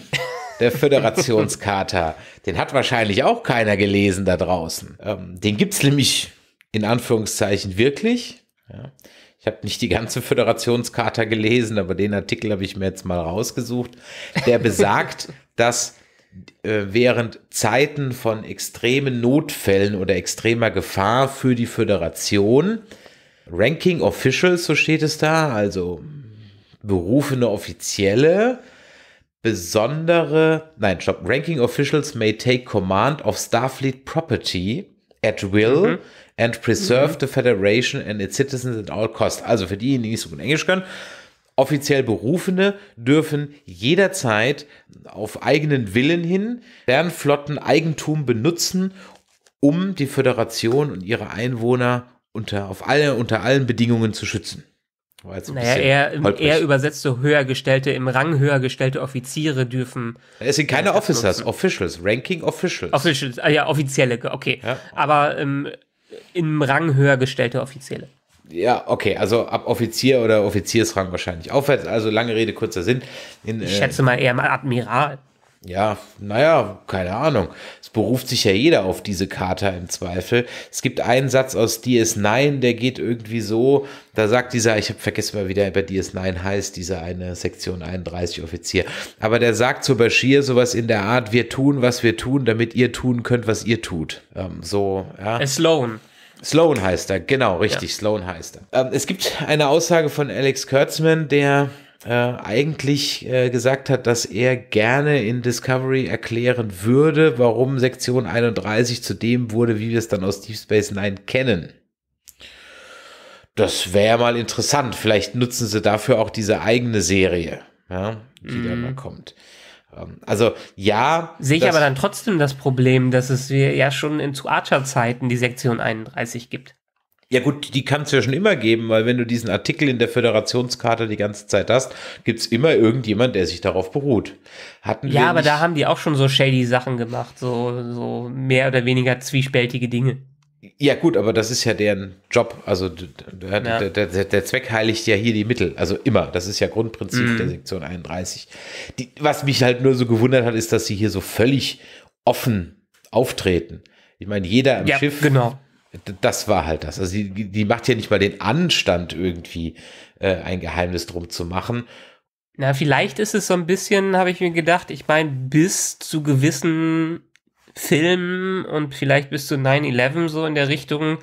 der Föderationscharta. Den hat wahrscheinlich auch keiner gelesen da draußen. Ähm, den es nämlich in Anführungszeichen wirklich. Ja. Ich habe nicht die ganze Föderationscharta gelesen, aber den Artikel habe ich mir jetzt mal rausgesucht, der besagt, dass äh, während Zeiten von extremen Notfällen oder extremer Gefahr für die Föderation Ranking Officials, so steht es da, also berufene Offizielle, besondere, nein, stopp, Ranking Officials may take command of Starfleet Property at will mhm and preserve mhm. the Federation and its citizens at all costs. Also für diejenigen, die nicht so gut Englisch können, offiziell Berufene dürfen jederzeit auf eigenen Willen hin Sternflotten Eigentum benutzen, um die Föderation und ihre Einwohner unter, auf alle, unter allen Bedingungen zu schützen. naja, eher, eher übersetzte höhergestellte, im Rang höhergestellte Offiziere dürfen. Es sind keine Officers, nutzen. Officials, Ranking Officials. Officials, ah ja, offizielle, okay. Ja. Aber ähm, im Rang höher gestellte Offizielle. Ja, okay, also ab Offizier oder Offiziersrang wahrscheinlich aufwärts. Also lange Rede, kurzer Sinn. In, ich äh, schätze mal eher mal Admiral ja, naja, keine Ahnung. Es beruft sich ja jeder auf diese Charta im Zweifel. Es gibt einen Satz aus DS9, der geht irgendwie so, da sagt dieser, ich habe vergessen mal, wie der bei DS9 heißt, dieser eine Sektion 31 Offizier, aber der sagt zu Bashir sowas in der Art, wir tun, was wir tun, damit ihr tun könnt, was ihr tut. Ähm, so, ja. Äh, Sloan. Sloan heißt er, genau, richtig, ja. Sloan heißt er. Ähm, es gibt eine Aussage von Alex Kurtzman, der äh, eigentlich äh, gesagt hat, dass er gerne in Discovery erklären würde, warum Sektion 31 zu dem wurde, wie wir es dann aus Deep Space Nine kennen. Das wäre mal interessant. Vielleicht nutzen sie dafür auch diese eigene Serie, ja, die mm. dann mal kommt. Ähm, also ja. Sehe ich aber dann trotzdem das Problem, dass es ja schon in, zu Archer-Zeiten die Sektion 31 gibt. Ja gut, die kann es ja schon immer geben, weil wenn du diesen Artikel in der Föderationskarte die ganze Zeit hast, gibt es immer irgendjemand, der sich darauf beruht. Hatten ja, aber da haben die auch schon so shady Sachen gemacht, so, so mehr oder weniger zwiespältige Dinge. Ja gut, aber das ist ja deren Job. Also der, ja. der, der, der Zweck heiligt ja hier die Mittel. Also immer. Das ist ja Grundprinzip mhm. der Sektion 31. Die, was mich halt nur so gewundert hat, ist, dass sie hier so völlig offen auftreten. Ich meine, jeder im ja, Schiff genau das war halt das. Also die, die macht ja nicht mal den Anstand irgendwie äh, ein Geheimnis drum zu machen. Na, vielleicht ist es so ein bisschen, habe ich mir gedacht, ich meine, bis zu gewissen Filmen und vielleicht bis zu 9-11 so in der Richtung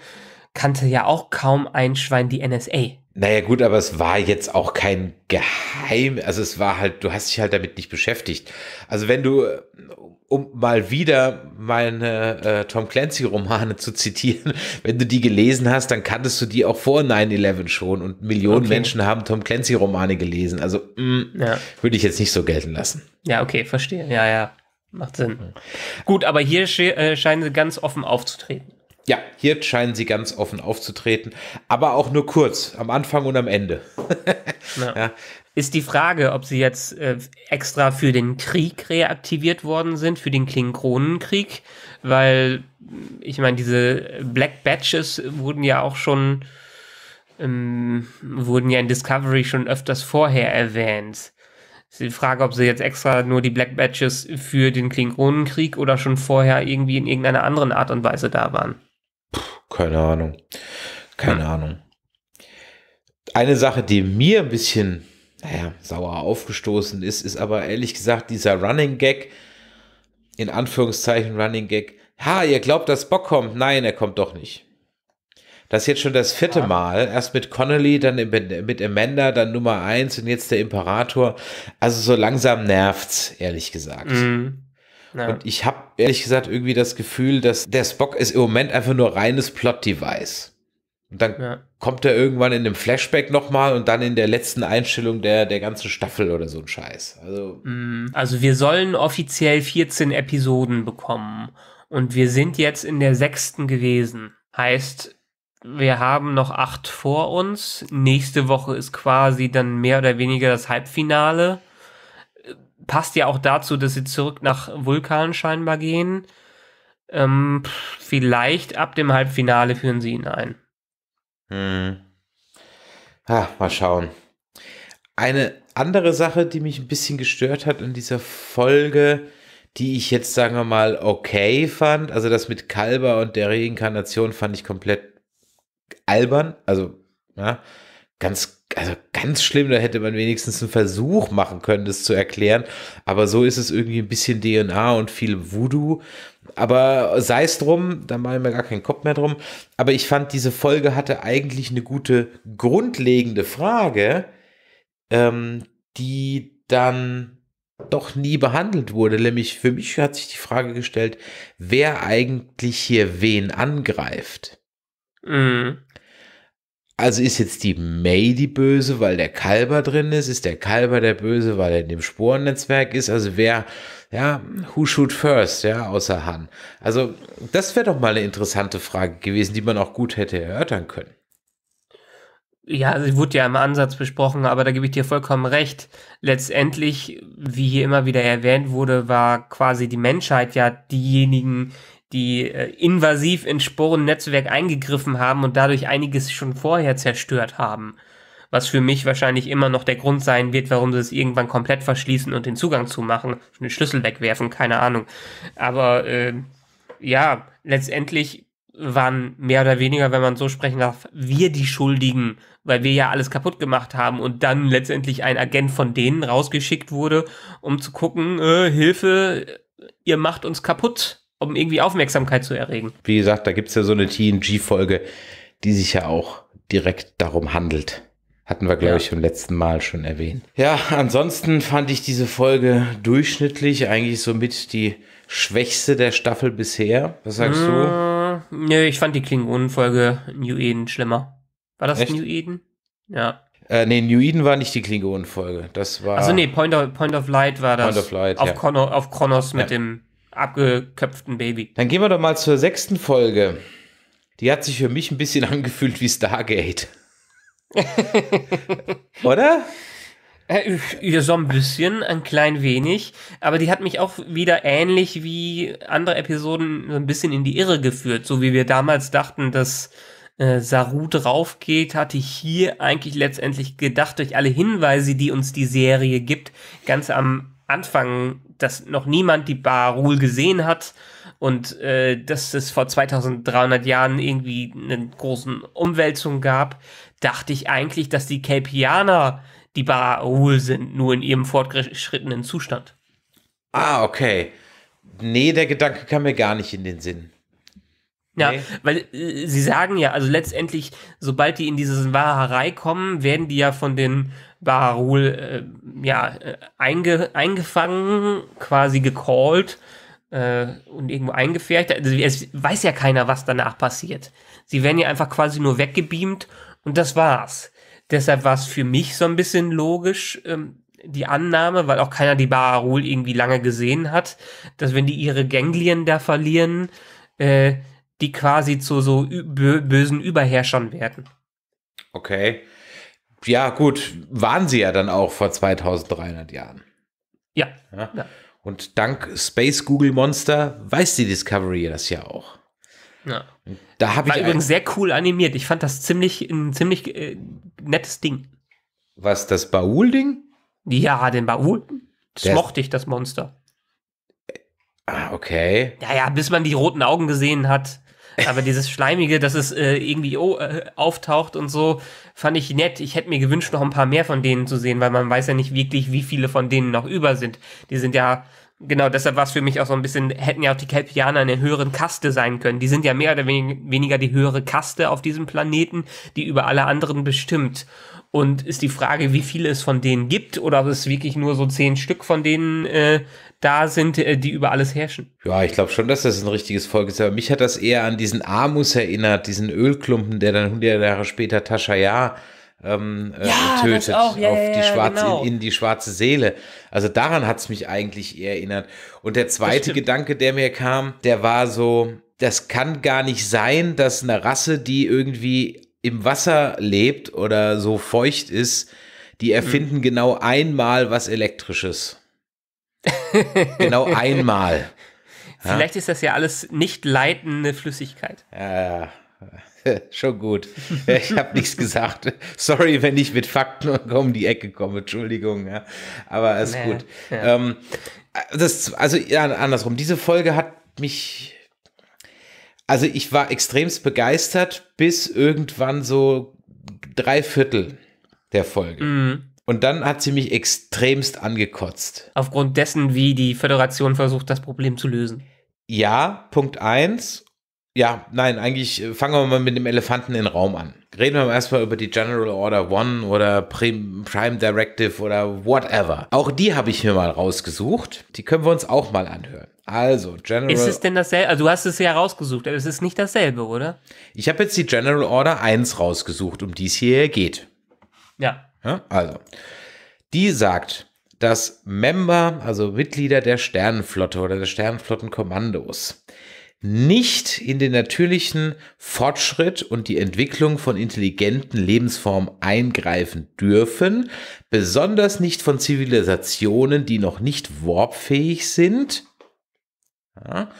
kannte ja auch kaum ein Schwein die NSA. Naja, gut, aber es war jetzt auch kein Geheim. Also es war halt, du hast dich halt damit nicht beschäftigt. Also wenn du, um mal wieder meine äh, Tom Clancy-Romane zu zitieren, wenn du die gelesen hast, dann kanntest du die auch vor 9-11 schon und Millionen okay. Menschen haben Tom Clancy-Romane gelesen. Also mm, ja. würde ich jetzt nicht so gelten lassen. Ja, okay, verstehe. Ja, ja, macht Sinn. Mhm. Gut, aber hier äh, scheinen sie ganz offen aufzutreten ja, hier scheinen sie ganz offen aufzutreten, aber auch nur kurz, am Anfang und am Ende. ja. Ja. Ist die Frage, ob sie jetzt äh, extra für den Krieg reaktiviert worden sind, für den Klingonenkrieg, weil ich meine, diese Black Batches wurden ja auch schon, ähm, wurden ja in Discovery schon öfters vorher erwähnt. Ist die Frage, ob sie jetzt extra nur die Black Batches für den Klingonenkrieg oder schon vorher irgendwie in irgendeiner anderen Art und Weise da waren. Puh, keine Ahnung. Keine hm. Ahnung. Eine Sache, die mir ein bisschen, naja, sauer aufgestoßen ist, ist aber ehrlich gesagt dieser Running Gag, in Anführungszeichen Running Gag. Ha, ihr glaubt, dass Bock kommt? Nein, er kommt doch nicht. Das ist jetzt schon das vierte Mal. Erst mit Connolly, dann mit Amanda, dann Nummer eins und jetzt der Imperator. Also so langsam nervt's, ehrlich gesagt. Mhm. Ja. Und ich habe ehrlich gesagt irgendwie das Gefühl, dass der Spock ist im Moment einfach nur reines Plot-Device. Und dann ja. kommt er irgendwann in dem Flashback nochmal und dann in der letzten Einstellung der, der ganzen Staffel oder so ein Scheiß. Also, mm, also wir sollen offiziell 14 Episoden bekommen und wir sind jetzt in der sechsten gewesen. Heißt, wir haben noch acht vor uns. Nächste Woche ist quasi dann mehr oder weniger das Halbfinale passt ja auch dazu, dass sie zurück nach Vulkan scheinbar gehen. Ähm, vielleicht ab dem Halbfinale führen sie ihn ein. Hm. Ah, mal schauen. Eine andere Sache, die mich ein bisschen gestört hat in dieser Folge, die ich jetzt, sagen wir mal, okay fand, also das mit Kalber und der Reinkarnation fand ich komplett albern, also ja, ganz also ganz schlimm, da hätte man wenigstens einen Versuch machen können, das zu erklären. Aber so ist es irgendwie ein bisschen DNA und viel Voodoo. Aber sei es drum, da mache ich mir gar keinen Kopf mehr drum. Aber ich fand, diese Folge hatte eigentlich eine gute grundlegende Frage, ähm, die dann doch nie behandelt wurde. Nämlich für mich hat sich die Frage gestellt, wer eigentlich hier wen angreift. Mhm. Also ist jetzt die May die Böse, weil der Kalber drin ist? Ist der Kalber der Böse, weil er in dem Sporennetzwerk ist? Also wer, ja, who shoot first, ja, außer Han? Also das wäre doch mal eine interessante Frage gewesen, die man auch gut hätte erörtern können. Ja, sie wurde ja im Ansatz besprochen, aber da gebe ich dir vollkommen recht. Letztendlich, wie hier immer wieder erwähnt wurde, war quasi die Menschheit ja diejenigen, die äh, invasiv ins Sporennetzwerk eingegriffen haben und dadurch einiges schon vorher zerstört haben. Was für mich wahrscheinlich immer noch der Grund sein wird, warum sie es irgendwann komplett verschließen und den Zugang zumachen, den Schlüssel wegwerfen, keine Ahnung. Aber äh, ja, letztendlich waren mehr oder weniger, wenn man so sprechen darf, wir die Schuldigen, weil wir ja alles kaputt gemacht haben und dann letztendlich ein Agent von denen rausgeschickt wurde, um zu gucken, äh, Hilfe, ihr macht uns kaputt um irgendwie Aufmerksamkeit zu erregen. Wie gesagt, da gibt es ja so eine TNG-Folge, die sich ja auch direkt darum handelt. Hatten wir, glaube ja. ich, im letzten Mal schon erwähnt. Ja, ansonsten fand ich diese Folge durchschnittlich, eigentlich somit die schwächste der Staffel bisher. Was sagst mmh, du? Mm, Nö, ich fand die Klingonen-Folge New Eden schlimmer. War das Echt? New Eden? Ja. Äh, nee, New Eden war nicht die Klingonen-Folge. Das war. Also nee, Point of, Point of Light war das. Point of Light. Auf, ja. Chrono, auf Chronos ja. mit dem abgeköpften Baby. Dann gehen wir doch mal zur sechsten Folge. Die hat sich für mich ein bisschen angefühlt wie Stargate. Oder? Äh, ja, so ein bisschen, ein klein wenig. Aber die hat mich auch wieder ähnlich wie andere Episoden so ein bisschen in die Irre geführt. So wie wir damals dachten, dass äh, Saru draufgeht, hatte ich hier eigentlich letztendlich gedacht, durch alle Hinweise, die uns die Serie gibt, ganz am Anfang, dass noch niemand die Barul gesehen hat und äh, dass es vor 2300 Jahren irgendwie eine großen Umwälzung gab, dachte ich eigentlich, dass die Kelpianer die Barul sind, nur in ihrem fortgeschrittenen Zustand. Ah, okay. Nee, der Gedanke kam mir gar nicht in den Sinn. Ja, nee. weil äh, sie sagen ja, also letztendlich, sobald die in diese Wahrerei kommen, werden die ja von den Baharul äh, ja, äh, einge, eingefangen, quasi gecallt äh, und irgendwo eingefärbt. Also es weiß ja keiner, was danach passiert. Sie werden ja einfach quasi nur weggebeamt und das war's. Deshalb war es für mich so ein bisschen logisch, ähm, die Annahme, weil auch keiner die Baharul irgendwie lange gesehen hat, dass wenn die ihre Ganglien da verlieren, äh, die quasi zu so bösen Überherrschern werden. Okay. Ja, gut, waren sie ja dann auch vor 2300 Jahren. Ja. ja. ja. Und dank Space Google Monster weiß die Discovery das ja auch. Ja. Da habe ich übrigens sehr cool animiert. Ich fand das ziemlich ein ziemlich äh, nettes Ding. Was das Baul-Ding? Ja, den Baul. Das Der mochte ich das Monster. Ah, okay. Naja, bis man die roten Augen gesehen hat. Aber dieses Schleimige, dass es äh, irgendwie oh, äh, auftaucht und so, fand ich nett. Ich hätte mir gewünscht, noch ein paar mehr von denen zu sehen, weil man weiß ja nicht wirklich, wie viele von denen noch über sind. Die sind ja genau, deshalb war es für mich auch so ein bisschen, hätten ja auch die Kelpianer eine höheren Kaste sein können. Die sind ja mehr oder weniger die höhere Kaste auf diesem Planeten, die über alle anderen bestimmt. Und ist die Frage, wie viele es von denen gibt oder ob es wirklich nur so zehn Stück von denen äh, da sind, äh, die über alles herrschen. Ja, ich glaube schon, dass das ein richtiges Volk ist, aber mich hat das eher an diesen Amus erinnert, diesen Ölklumpen, der dann 100 Jahre später Taschaya ähm, äh, ja, tötet auf ja, die schwarze, genau. in, in, die schwarze Seele. Also daran hat es mich eigentlich eher erinnert. Und der zweite Gedanke, der mir kam, der war so, das kann gar nicht sein, dass eine Rasse, die irgendwie im Wasser lebt oder so feucht ist, die mhm. erfinden mhm. genau einmal was Elektrisches. genau einmal. Vielleicht ja? ist das ja alles nicht leitende Flüssigkeit. Ja, schon gut. Ich habe nichts gesagt. Sorry, wenn ich mit Fakten um die Ecke komme. Entschuldigung. Ja. Aber ist nee, gut. Ja. Ähm, das, also ja, andersrum. Diese Folge hat mich. Also ich war extremst begeistert bis irgendwann so drei Viertel der Folge. Mhm. Und dann hat sie mich extremst angekotzt. Aufgrund dessen, wie die Föderation versucht, das Problem zu lösen. Ja, Punkt 1. Ja, nein, eigentlich äh, fangen wir mal mit dem Elefanten in den Raum an. Reden wir erstmal über die General Order One oder Prime Directive oder whatever. Auch die habe ich mir mal rausgesucht. Die können wir uns auch mal anhören. Also, General. Ist es denn dasselbe? Also, du hast es ja rausgesucht. Es ist nicht dasselbe, oder? Ich habe jetzt die General Order 1 rausgesucht, um die es hier geht. Ja. Ja, also, die sagt, dass Member, also Mitglieder der Sternenflotte oder des Sternenflottenkommandos, nicht in den natürlichen Fortschritt und die Entwicklung von intelligenten Lebensformen eingreifen dürfen, besonders nicht von Zivilisationen, die noch nicht warpfähig sind ja,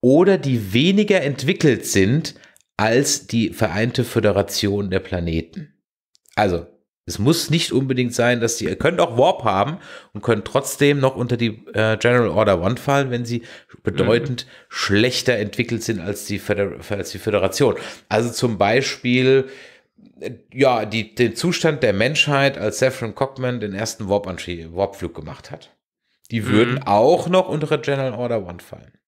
oder die weniger entwickelt sind als die Vereinte Föderation der Planeten. Also es muss nicht unbedingt sein, dass die, ihr könnt auch Warp haben und können trotzdem noch unter die äh, General Order One fallen, wenn sie bedeutend mhm. schlechter entwickelt sind als die, Föder als die Föderation. Also zum Beispiel, äh, ja, die, den Zustand der Menschheit, als Saffron Cockman den ersten Warp-Flug Warp gemacht hat. Die mhm. würden mhm. auch noch unter General Order One fallen.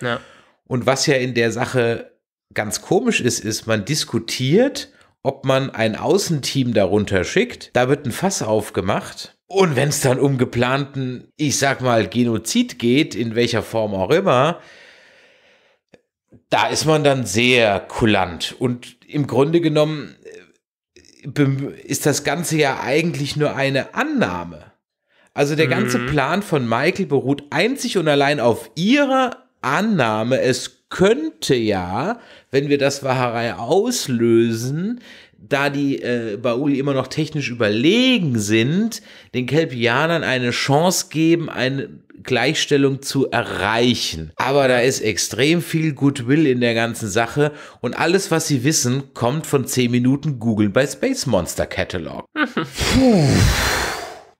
Ja. Und was ja in der Sache ganz komisch ist, ist, man diskutiert, ob man ein Außenteam darunter schickt. Da wird ein Fass aufgemacht. Und wenn es dann um geplanten, ich sag mal, Genozid geht, in welcher Form auch immer, da ist man dann sehr kulant. Und im Grunde genommen äh, ist das Ganze ja eigentlich nur eine Annahme. Also der ganze mhm. Plan von Michael beruht einzig und allein auf ihrer Annahme, es könnte ja, wenn wir das Waharei auslösen, da die äh, Bauli immer noch technisch überlegen sind, den Kelpianern eine Chance geben, eine Gleichstellung zu erreichen. Aber da ist extrem viel Goodwill in der ganzen Sache und alles, was sie wissen, kommt von 10 Minuten Googeln bei Space Monster Catalog. Puh.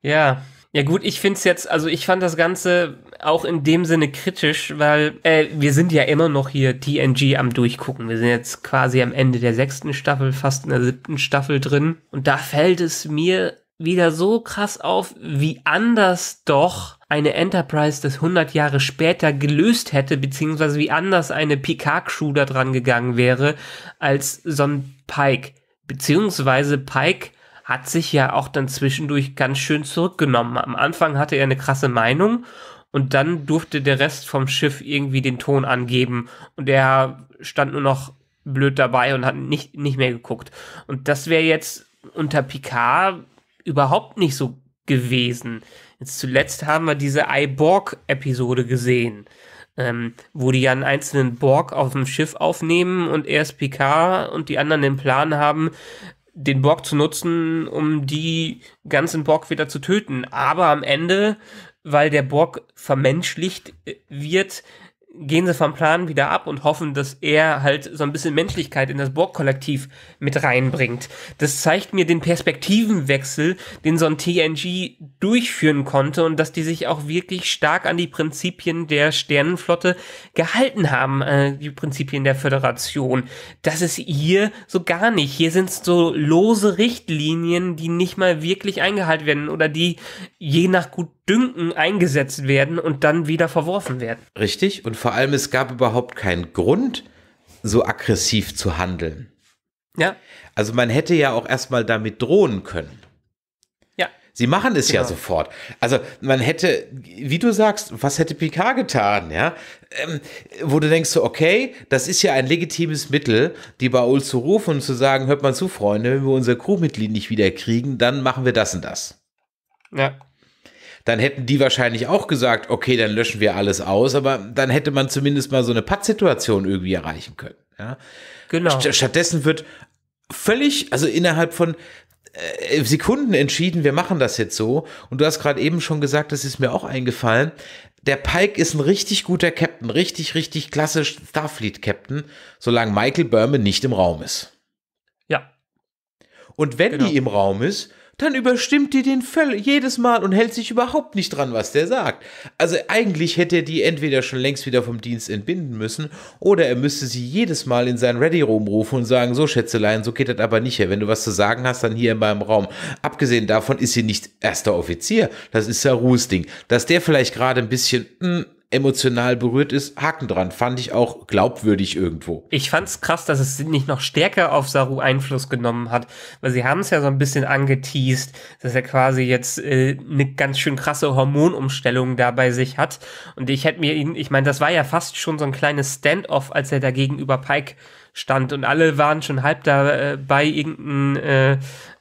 Ja, ja gut, ich finde es jetzt, also ich fand das Ganze auch in dem Sinne kritisch, weil äh, wir sind ja immer noch hier TNG am Durchgucken. Wir sind jetzt quasi am Ende der sechsten Staffel, fast in der siebten Staffel drin. Und da fällt es mir wieder so krass auf, wie anders doch eine Enterprise das 100 Jahre später gelöst hätte, beziehungsweise wie anders eine Picard-Crew da dran gegangen wäre, als so ein Pike. Beziehungsweise Pike hat sich ja auch dann zwischendurch ganz schön zurückgenommen. Am Anfang hatte er eine krasse Meinung und dann durfte der Rest vom Schiff irgendwie den Ton angeben und er stand nur noch blöd dabei und hat nicht, nicht mehr geguckt. Und das wäre jetzt unter Picard überhaupt nicht so gewesen. Jetzt zuletzt haben wir diese iborg episode gesehen, ähm, wo die ja einen einzelnen Borg auf dem Schiff aufnehmen und erst Picard und die anderen den Plan haben, den Borg zu nutzen, um die ganzen Borg wieder zu töten. Aber am Ende, weil der Borg vermenschlicht äh, wird, gehen sie vom Plan wieder ab und hoffen, dass er halt so ein bisschen Menschlichkeit in das Borg-Kollektiv mit reinbringt. Das zeigt mir den Perspektivenwechsel, den so ein TNG durchführen konnte und dass die sich auch wirklich stark an die Prinzipien der Sternenflotte gehalten haben, äh, die Prinzipien der Föderation. Das ist hier so gar nicht. Hier sind so lose Richtlinien, die nicht mal wirklich eingehalten werden oder die je nach gut Dünken eingesetzt werden und dann wieder verworfen werden. Richtig, und vor allem es gab überhaupt keinen Grund, so aggressiv zu handeln. Ja. Also man hätte ja auch erstmal damit drohen können. Ja. Sie machen es genau. ja sofort. Also man hätte, wie du sagst, was hätte Picard getan, ja? Ähm, wo du denkst so, okay, das ist ja ein legitimes Mittel, die Baul zu rufen und zu sagen, hört mal zu, Freunde, wenn wir unser Crewmitglied nicht wieder kriegen, dann machen wir das und das. Ja dann hätten die wahrscheinlich auch gesagt, okay, dann löschen wir alles aus, aber dann hätte man zumindest mal so eine Pattsituation irgendwie erreichen können. Ja? Genau. Stattdessen wird völlig, also innerhalb von äh, Sekunden entschieden, wir machen das jetzt so. Und du hast gerade eben schon gesagt, das ist mir auch eingefallen. Der Pike ist ein richtig guter Captain, richtig, richtig klassisch Starfleet-Captain, solange Michael Berman nicht im Raum ist. Ja. Und wenn genau. die im Raum ist, dann überstimmt die den völlig jedes Mal und hält sich überhaupt nicht dran, was der sagt. Also eigentlich hätte er die entweder schon längst wieder vom Dienst entbinden müssen oder er müsste sie jedes Mal in seinen Ready Room rufen und sagen, so Schätzelein, so geht das aber nicht her. Wenn du was zu sagen hast, dann hier in meinem Raum. Abgesehen davon ist sie nicht erster Offizier. Das ist ja Ruhes Dass der vielleicht gerade ein bisschen mh, hm, emotional berührt ist, Haken dran. Fand ich auch glaubwürdig irgendwo. Ich fand's krass, dass es nicht noch stärker auf Saru Einfluss genommen hat, weil sie haben es ja so ein bisschen angeteased, dass er quasi jetzt äh, eine ganz schön krasse Hormonumstellung da bei sich hat. Und ich hätte mir ihn, ich meine, das war ja fast schon so ein kleines Standoff, als er dagegen über Pike stand und alle waren schon halb dabei, äh, irgendein, äh,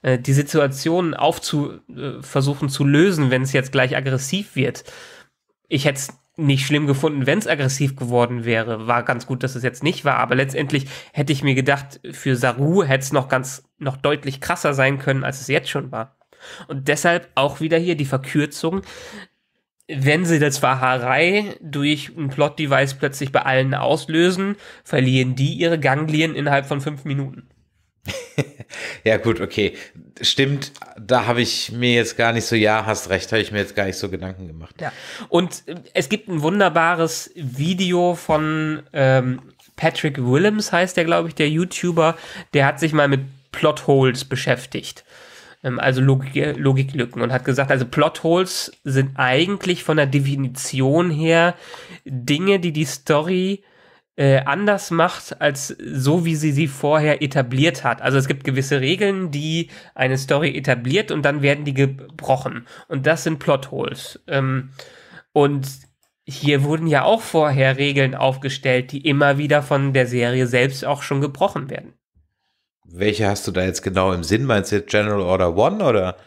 äh, die Situation aufzu, äh, versuchen zu lösen, wenn es jetzt gleich aggressiv wird. Ich hätte es nicht schlimm gefunden, wenn es aggressiv geworden wäre. War ganz gut, dass es jetzt nicht war, aber letztendlich hätte ich mir gedacht, für Saru hätte es noch ganz, noch deutlich krasser sein können, als es jetzt schon war. Und deshalb auch wieder hier die Verkürzung. Wenn sie das Waharei durch ein Plot-Device plötzlich bei allen auslösen, verlieren die ihre Ganglien innerhalb von fünf Minuten. ja, gut, okay. Stimmt, da habe ich mir jetzt gar nicht so, ja, hast recht, habe ich mir jetzt gar nicht so Gedanken gemacht. Ja. Und äh, es gibt ein wunderbares Video von ähm, Patrick Willems, heißt der, glaube ich, der YouTuber, der hat sich mal mit Plotholes beschäftigt. Ähm, also Logik äh, Logiklücken und hat gesagt, also Plotholes sind eigentlich von der Definition her Dinge, die die Story äh, äh, anders macht, als so, wie sie sie vorher etabliert hat. Also es gibt gewisse Regeln, die eine Story etabliert und dann werden die gebrochen. Und das sind Plotholes. Ähm, und hier wurden ja auch vorher Regeln aufgestellt, die immer wieder von der Serie selbst auch schon gebrochen werden. Welche hast du da jetzt genau im Sinn? Meinst du jetzt General Order One oder?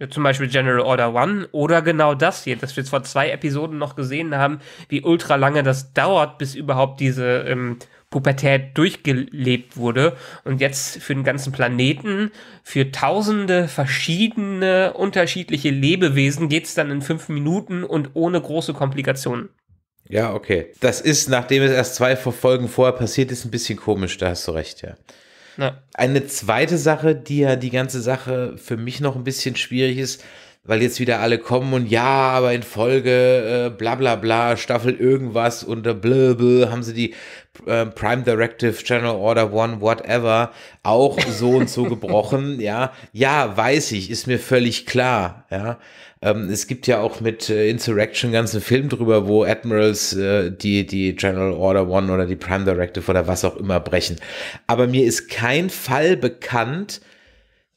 Ja, zum Beispiel General Order One oder genau das hier, dass wir zwar zwei Episoden noch gesehen haben, wie ultra lange das dauert, bis überhaupt diese ähm, Pubertät durchgelebt wurde und jetzt für den ganzen Planeten, für tausende verschiedene unterschiedliche Lebewesen geht es dann in fünf Minuten und ohne große Komplikationen. Ja, okay. Das ist, nachdem es erst zwei Folgen vorher passiert ist, ein bisschen komisch, da hast du recht, ja. Ja. Eine zweite Sache, die ja die ganze Sache für mich noch ein bisschen schwierig ist, weil jetzt wieder alle kommen und ja, aber in Folge äh, bla bla bla, Staffel irgendwas und äh, blöbel haben sie die äh, Prime Directive General Order One, whatever, auch so und so gebrochen, ja. Ja, weiß ich, ist mir völlig klar, ja. Ähm, es gibt ja auch mit äh, Insurrection ganzen Film drüber, wo Admirals äh, die, die General Order One oder die Prime Directive oder was auch immer brechen. Aber mir ist kein Fall bekannt,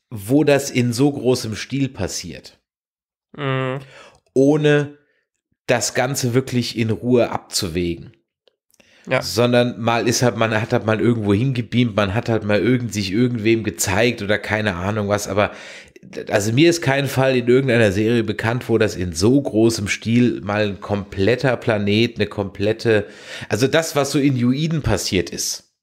wo das in so großem Stil passiert. Mhm. Ohne das Ganze wirklich in Ruhe abzuwägen. Ja. Sondern mal ist halt, man hat halt mal irgendwo hingebeamt, man hat halt mal irgend, sich irgendwem gezeigt oder keine Ahnung was, aber also mir ist kein Fall in irgendeiner Serie bekannt, wo das in so großem Stil mal ein kompletter Planet, eine komplette, also das, was so in Juiden passiert ist,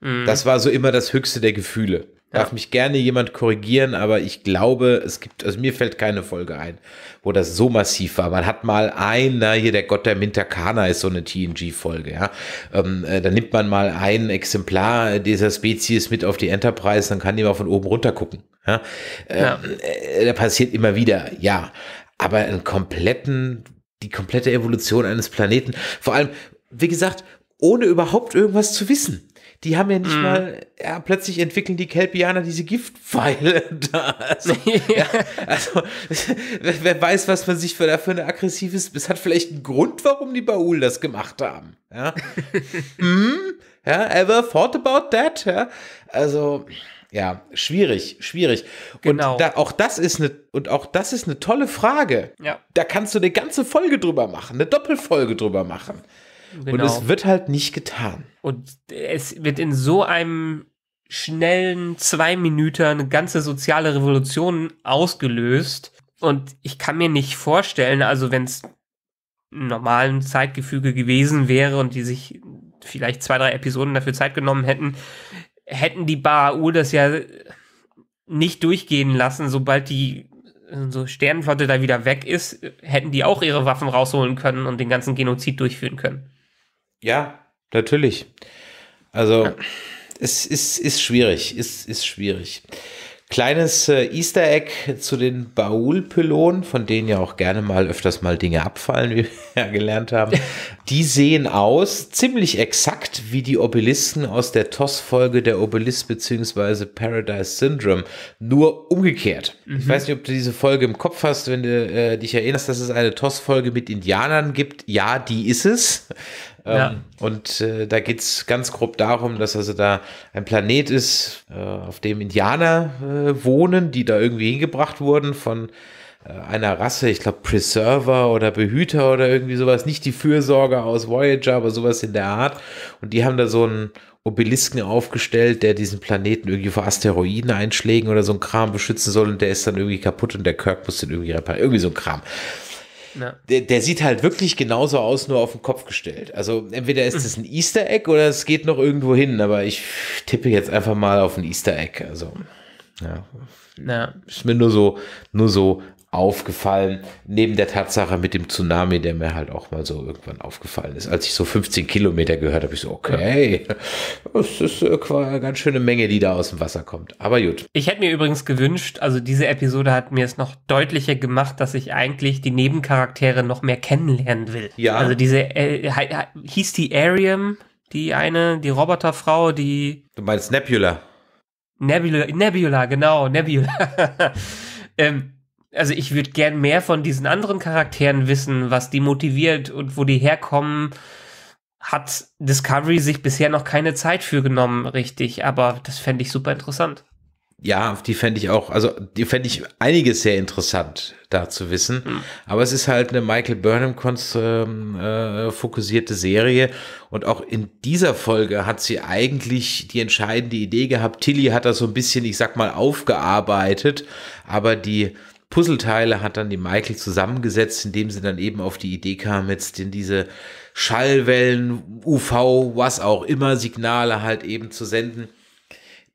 mhm. das war so immer das höchste der Gefühle. Darf mich gerne jemand korrigieren, aber ich glaube, es gibt, also mir fällt keine Folge ein, wo das so massiv war. Man hat mal ein, na, hier der Gott der Minterkana ist so eine TNG-Folge, ja. Ähm, äh, dann nimmt man mal ein Exemplar dieser Spezies mit auf die Enterprise, dann kann die mal von oben runter gucken. Ja? ja. Ähm, äh, da passiert immer wieder, ja. Aber einen kompletten, die komplette Evolution eines Planeten, vor allem, wie gesagt, ohne überhaupt irgendwas zu wissen. Die haben ja nicht mm. mal, ja, plötzlich entwickeln die Kelpianer diese Giftpfeile da. Also, ja, also wer weiß, was man sich für dafür eine aggressive, es hat vielleicht einen Grund, warum die Baul das gemacht haben. Ja, mm, ja ever thought about that? Ja, also, ja, schwierig, schwierig. Genau. Und da, auch das ist eine und auch das ist eine tolle Frage. Ja. Da kannst du eine ganze Folge drüber machen, eine Doppelfolge drüber machen. Genau. Und es genau. wird halt nicht getan. Und es wird in so einem schnellen zwei Minuten eine ganze soziale Revolution ausgelöst. Und ich kann mir nicht vorstellen, also wenn es normalen Zeitgefüge gewesen wäre und die sich vielleicht zwei, drei Episoden dafür Zeit genommen hätten, hätten die BAU das ja nicht durchgehen lassen, sobald die so Sternenflotte da wieder weg ist, hätten die auch ihre Waffen rausholen können und den ganzen Genozid durchführen können. Ja, natürlich. Also ja. es ist, ist schwierig, Es ist schwierig. Kleines äh, Easter Egg zu den Baulpylonen, von denen ja auch gerne mal öfters mal Dinge abfallen, wie wir ja gelernt haben. Die sehen aus ziemlich exakt wie die Obelisken aus der TOS-Folge der Obelisk bzw. Paradise Syndrome, nur umgekehrt. Mhm. Ich weiß nicht, ob du diese Folge im Kopf hast, wenn du äh, dich erinnerst, dass es eine TOS-Folge mit Indianern gibt. Ja, die ist es. Ja. Ähm, und äh, da geht es ganz grob darum, dass also da ein Planet ist, äh, auf dem Indianer äh, wohnen, die da irgendwie hingebracht wurden von äh, einer Rasse, ich glaube Preserver oder Behüter oder irgendwie sowas, nicht die Fürsorger aus Voyager, aber sowas in der Art. Und die haben da so einen Obelisken aufgestellt, der diesen Planeten irgendwie vor Asteroiden einschlägen oder so ein Kram beschützen soll und der ist dann irgendwie kaputt und der Kirk muss den irgendwie reparieren. Irgendwie so ein Kram. Ja. Der, der, sieht halt wirklich genauso aus, nur auf den Kopf gestellt. Also entweder ist es ein Easter Egg oder es geht noch irgendwo hin, aber ich tippe jetzt einfach mal auf ein Easter Egg. Also, ja. ja. Ist mir nur so, nur so aufgefallen, neben der Tatsache mit dem Tsunami, der mir halt auch mal so irgendwann aufgefallen ist. Als ich so 15 Kilometer gehört habe, ich so, okay, das ist äh, eine ganz schöne Menge, die da aus dem Wasser kommt. Aber gut. Ich hätte mir übrigens gewünscht, also diese Episode hat mir es noch deutlicher gemacht, dass ich eigentlich die Nebencharaktere noch mehr kennenlernen will. Ja. Also diese, äh, hieß die Arium, die eine, die Roboterfrau, die... Du meinst Nebula. Nebula, Nebula, genau, Nebula. ähm, also ich würde gern mehr von diesen anderen Charakteren wissen, was die motiviert und wo die herkommen. Hat Discovery sich bisher noch keine Zeit für genommen, richtig, aber das fände ich super interessant. Ja, die fände ich auch, also die fände ich einiges sehr interessant da zu wissen. Mhm. Aber es ist halt eine Michael Burnham ähm, äh, fokussierte Serie und auch in dieser Folge hat sie eigentlich die entscheidende Idee gehabt. Tilly hat das so ein bisschen, ich sag mal, aufgearbeitet, aber die Puzzleteile hat dann die Michael zusammengesetzt, indem sie dann eben auf die Idee kam, jetzt in diese Schallwellen, UV, was auch immer, Signale halt eben zu senden.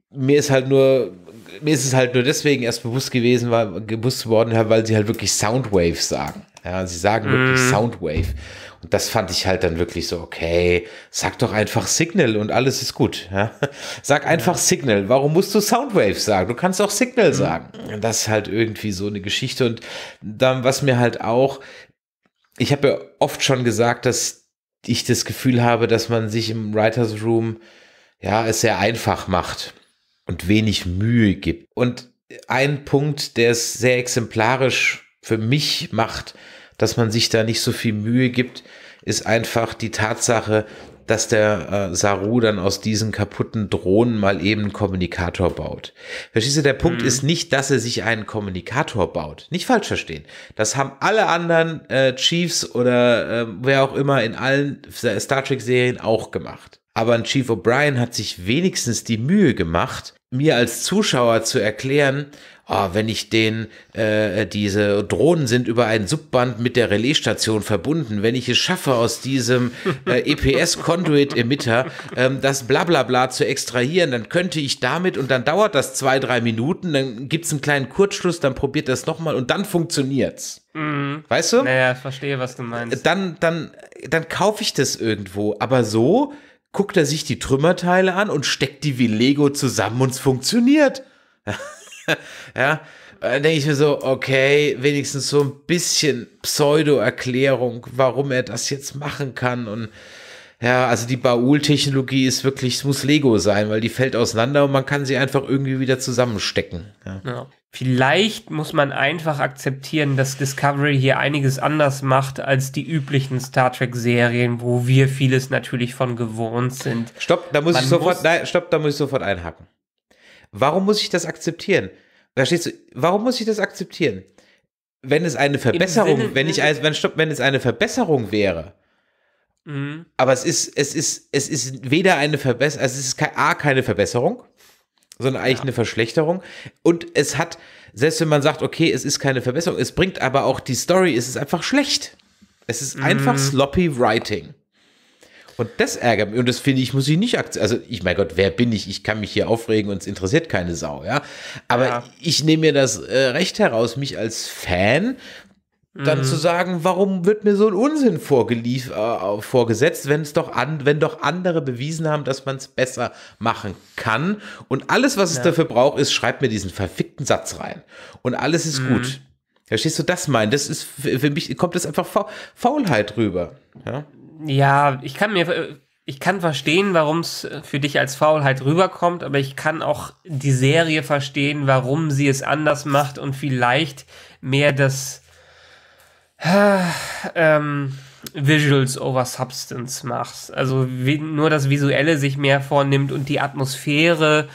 Mir ist halt nur, mir ist es halt nur deswegen erst bewusst gewesen, weil bewusst geworden, weil sie halt wirklich Soundwave sagen. Ja, sie sagen mm. wirklich mhm. Soundwave. Und das fand ich halt dann wirklich so, okay, sag doch einfach Signal und alles ist gut. Ja? Sag einfach ja. Signal. Warum musst du Soundwave sagen? Du kannst auch Signal mhm. sagen. Das ist halt irgendwie so eine Geschichte. Und dann, was mir halt auch, ich habe ja oft schon gesagt, dass ich das Gefühl habe, dass man sich im Writers Room ja es sehr einfach macht und wenig Mühe gibt. Und ein Punkt, der es sehr exemplarisch für mich macht, dass man sich da nicht so viel Mühe gibt, ist einfach die Tatsache, dass der äh, Saru dann aus diesen kaputten Drohnen mal eben einen Kommunikator baut. Verstehst du, der Punkt mhm. ist nicht, dass er sich einen Kommunikator baut. Nicht falsch verstehen. Das haben alle anderen äh, Chiefs oder äh, wer auch immer in allen Star Trek-Serien auch gemacht. Aber ein Chief O'Brien hat sich wenigstens die Mühe gemacht, mir als Zuschauer zu erklären, oh, wenn ich den, äh, diese Drohnen sind über ein Subband mit der Relaisstation verbunden, wenn ich es schaffe, aus diesem äh, EPS-Conduit-Emitter ähm, das Blablabla bla, bla zu extrahieren, dann könnte ich damit und dann dauert das zwei, drei Minuten, dann gibt es einen kleinen Kurzschluss, dann probiert das nochmal und dann funktioniert's. Mhm. Weißt du? Naja, verstehe, was du meinst. Äh, dann, dann, dann kaufe ich das irgendwo, aber so guckt er sich die Trümmerteile an und steckt die wie Lego zusammen und es funktioniert. ja, dann äh, denke ich mir so, okay, wenigstens so ein bisschen Pseudo-Erklärung, warum er das jetzt machen kann. Und ja, also die Baul-Technologie ist wirklich, es muss Lego sein, weil die fällt auseinander und man kann sie einfach irgendwie wieder zusammenstecken. Ja. Ja. Vielleicht muss man einfach akzeptieren, dass Discovery hier einiges anders macht als die üblichen Star Trek-Serien, wo wir vieles natürlich von gewohnt sind. Stopp, da muss man ich sofort, muss nein, stopp, da muss ich sofort einhaken. Warum muss ich das akzeptieren? Verstehst du, warum muss ich das akzeptieren? Wenn es eine Verbesserung, Sinne, wenn ne? ich wenn, stopp, wenn es eine Verbesserung wäre. Mhm. Aber es ist, es ist, es ist weder eine Verbesserung, also es ist A, keine Verbesserung, sondern eigentlich ja. eine Verschlechterung. Und es hat, selbst wenn man sagt, okay, es ist keine Verbesserung, es bringt aber auch die Story, es ist einfach schlecht. Es ist mhm. einfach sloppy writing. Und das ärgert mich. Und das finde ich, muss ich nicht akzeptieren. Also, ich, mein Gott, wer bin ich? Ich kann mich hier aufregen und es interessiert keine Sau, ja. Aber ja. ich nehme mir das äh, Recht heraus, mich als Fan dann mhm. zu sagen, warum wird mir so ein Unsinn vorgelief, äh, äh vorgesetzt, wenn es doch an, wenn doch andere bewiesen haben, dass man es besser machen kann. Und alles, was ja. es dafür braucht, ist, schreibt mir diesen verfickten Satz rein. Und alles ist mhm. gut. Verstehst du das meinen? Das ist für mich kommt das einfach Faulheit rüber. Ja? ja, ich kann mir, ich kann verstehen, warum es für dich als Faulheit rüberkommt, aber ich kann auch die Serie verstehen, warum sie es anders macht und vielleicht mehr das äh, ähm, Visuals over Substance machst. Also wie, nur das Visuelle sich mehr vornimmt und die Atmosphäre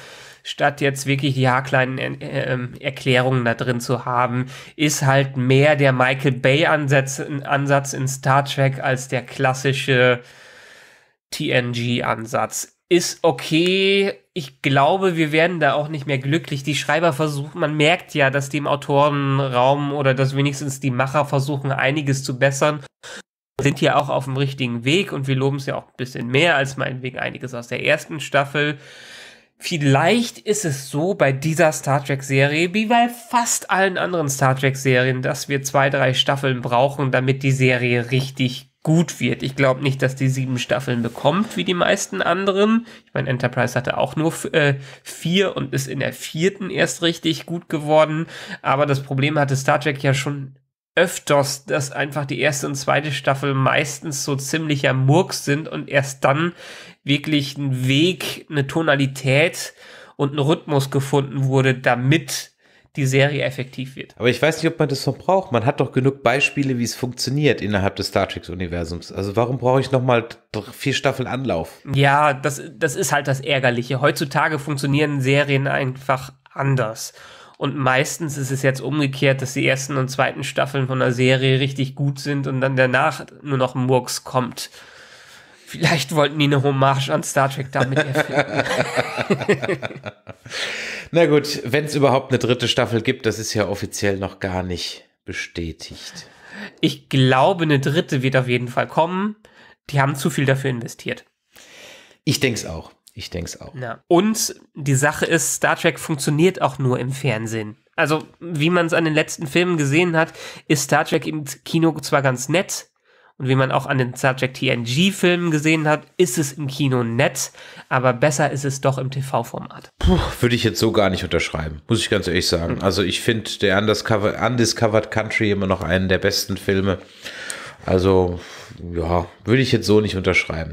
statt jetzt wirklich die haarkleinen äh, ähm, Erklärungen da drin zu haben, ist halt mehr der Michael Bay-Ansatz Ansatz in Star Trek als der klassische TNG-Ansatz. Ist okay. Ich glaube, wir werden da auch nicht mehr glücklich. Die Schreiber versuchen, man merkt ja, dass die im Autorenraum oder dass wenigstens die Macher versuchen, einiges zu bessern sind hier auch auf dem richtigen Weg und wir loben es ja auch ein bisschen mehr als meinetwegen einiges aus der ersten Staffel. Vielleicht ist es so bei dieser Star Trek-Serie wie bei fast allen anderen Star Trek-Serien, dass wir zwei, drei Staffeln brauchen, damit die Serie richtig gut wird. Ich glaube nicht, dass die sieben Staffeln bekommt, wie die meisten anderen. Ich meine, Enterprise hatte auch nur äh, vier und ist in der vierten erst richtig gut geworden. Aber das Problem hatte Star Trek ja schon öfters, dass einfach die erste und zweite Staffel meistens so ziemlicher Murks sind und erst dann wirklich ein Weg, eine Tonalität und ein Rhythmus gefunden wurde, damit die Serie effektiv wird. Aber ich weiß nicht, ob man das noch braucht. Man hat doch genug Beispiele, wie es funktioniert innerhalb des Star Trek-Universums. Also warum brauche ich nochmal vier Staffeln Anlauf? Ja, das, das ist halt das Ärgerliche. Heutzutage funktionieren Serien einfach anders. Und meistens ist es jetzt umgekehrt, dass die ersten und zweiten Staffeln von einer Serie richtig gut sind und dann danach nur noch Murks kommt. Vielleicht wollten die eine Hommage an Star Trek damit erfinden. Na gut, wenn es überhaupt eine dritte Staffel gibt, das ist ja offiziell noch gar nicht bestätigt. Ich glaube, eine dritte wird auf jeden Fall kommen. Die haben zu viel dafür investiert. Ich denke es auch. Ich denke es auch. Na. Und die Sache ist, Star Trek funktioniert auch nur im Fernsehen. Also, wie man es an den letzten Filmen gesehen hat, ist Star Trek im Kino zwar ganz nett, und wie man auch an den Subject TNG-Filmen gesehen hat, ist es im Kino nett, aber besser ist es doch im TV-Format. Würde ich jetzt so gar nicht unterschreiben, muss ich ganz ehrlich sagen. Hm. Also ich finde der Undiscovered, Undiscovered Country immer noch einen der besten Filme. Also, ja, würde ich jetzt so nicht unterschreiben.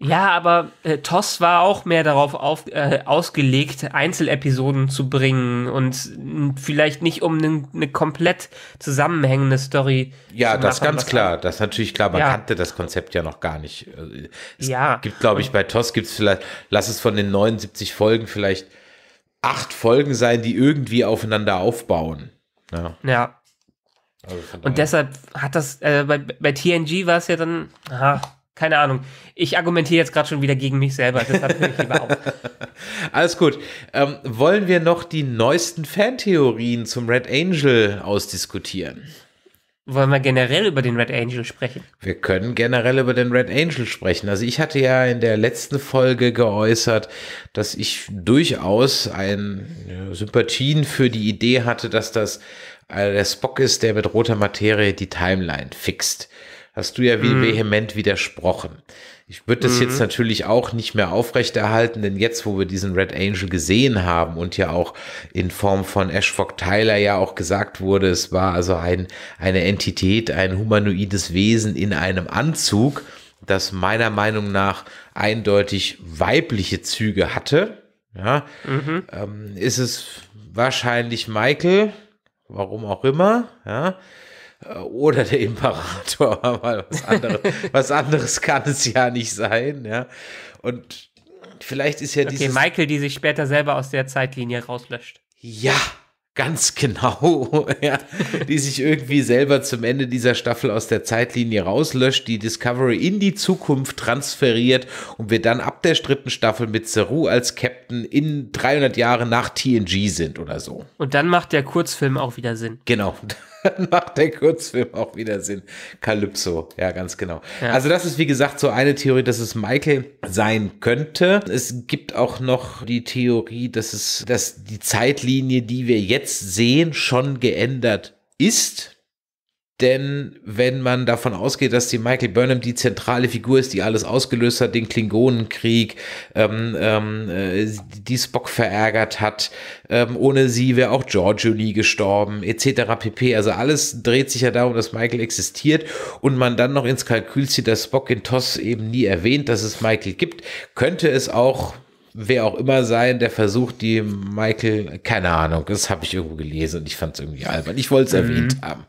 Ja, aber äh, TOS war auch mehr darauf auf, äh, ausgelegt, Einzelepisoden zu bringen und vielleicht nicht um eine ne komplett zusammenhängende Story. Ja, zu machen, das ganz klar. das ist natürlich klar. Man ja. kannte das Konzept ja noch gar nicht. Äh, es ja. gibt, glaube ich, bei Toss gibt es vielleicht, lass es von den 79 Folgen vielleicht acht Folgen sein, die irgendwie aufeinander aufbauen. Ja. ja. Also und deshalb hat das, äh, bei, bei TNG war es ja dann, aha, keine Ahnung. Ich argumentiere jetzt gerade schon wieder gegen mich selber, deshalb höre ich lieber auf. Alles gut. Ähm, wollen wir noch die neuesten Fantheorien zum Red Angel ausdiskutieren? Wollen wir generell über den Red Angel sprechen? Wir können generell über den Red Angel sprechen. Also ich hatte ja in der letzten Folge geäußert, dass ich durchaus ein Sympathien für die Idee hatte, dass das äh, der Spock ist, der mit roter Materie die Timeline fixt hast du ja wie mhm. vehement widersprochen. Ich würde das mhm. jetzt natürlich auch nicht mehr aufrechterhalten, denn jetzt, wo wir diesen Red Angel gesehen haben und ja auch in Form von Ashford Tyler ja auch gesagt wurde, es war also ein, eine Entität, ein humanoides Wesen in einem Anzug, das meiner Meinung nach eindeutig weibliche Züge hatte. Ja, mhm. ähm, ist es wahrscheinlich Michael, warum auch immer, ja, äh, oder der Imperator, aber was anderes, was anderes kann es ja nicht sein, ja. Und vielleicht ist ja okay, dieses... Michael, die sich später selber aus der Zeitlinie rauslöscht. Ja, ganz genau, ja, die sich irgendwie selber zum Ende dieser Staffel aus der Zeitlinie rauslöscht, die Discovery in die Zukunft transferiert und wir dann ab der dritten Staffel mit Seru als Captain in 300 Jahren nach TNG sind oder so. Und dann macht der Kurzfilm auch wieder Sinn. Genau. macht der Kurzfilm auch wieder Sinn. Calypso, ja, ganz genau. Ja. Also das ist, wie gesagt, so eine Theorie, dass es Michael sein könnte. Es gibt auch noch die Theorie, dass es, dass die Zeitlinie, die wir jetzt sehen, schon geändert ist. Denn wenn man davon ausgeht, dass die Michael Burnham die zentrale Figur ist, die alles ausgelöst hat, den Klingonenkrieg, ähm, ähm, äh, die Spock verärgert hat, ähm, ohne sie wäre auch Giorgio nie gestorben, etc. pp. Also alles dreht sich ja darum, dass Michael existiert und man dann noch ins Kalkül zieht, dass Spock in Toss eben nie erwähnt, dass es Michael gibt, könnte es auch wer auch immer sein, der versucht, die Michael, keine Ahnung, das habe ich irgendwo gelesen und ich fand es irgendwie albern. Ich wollte es mhm. erwähnt haben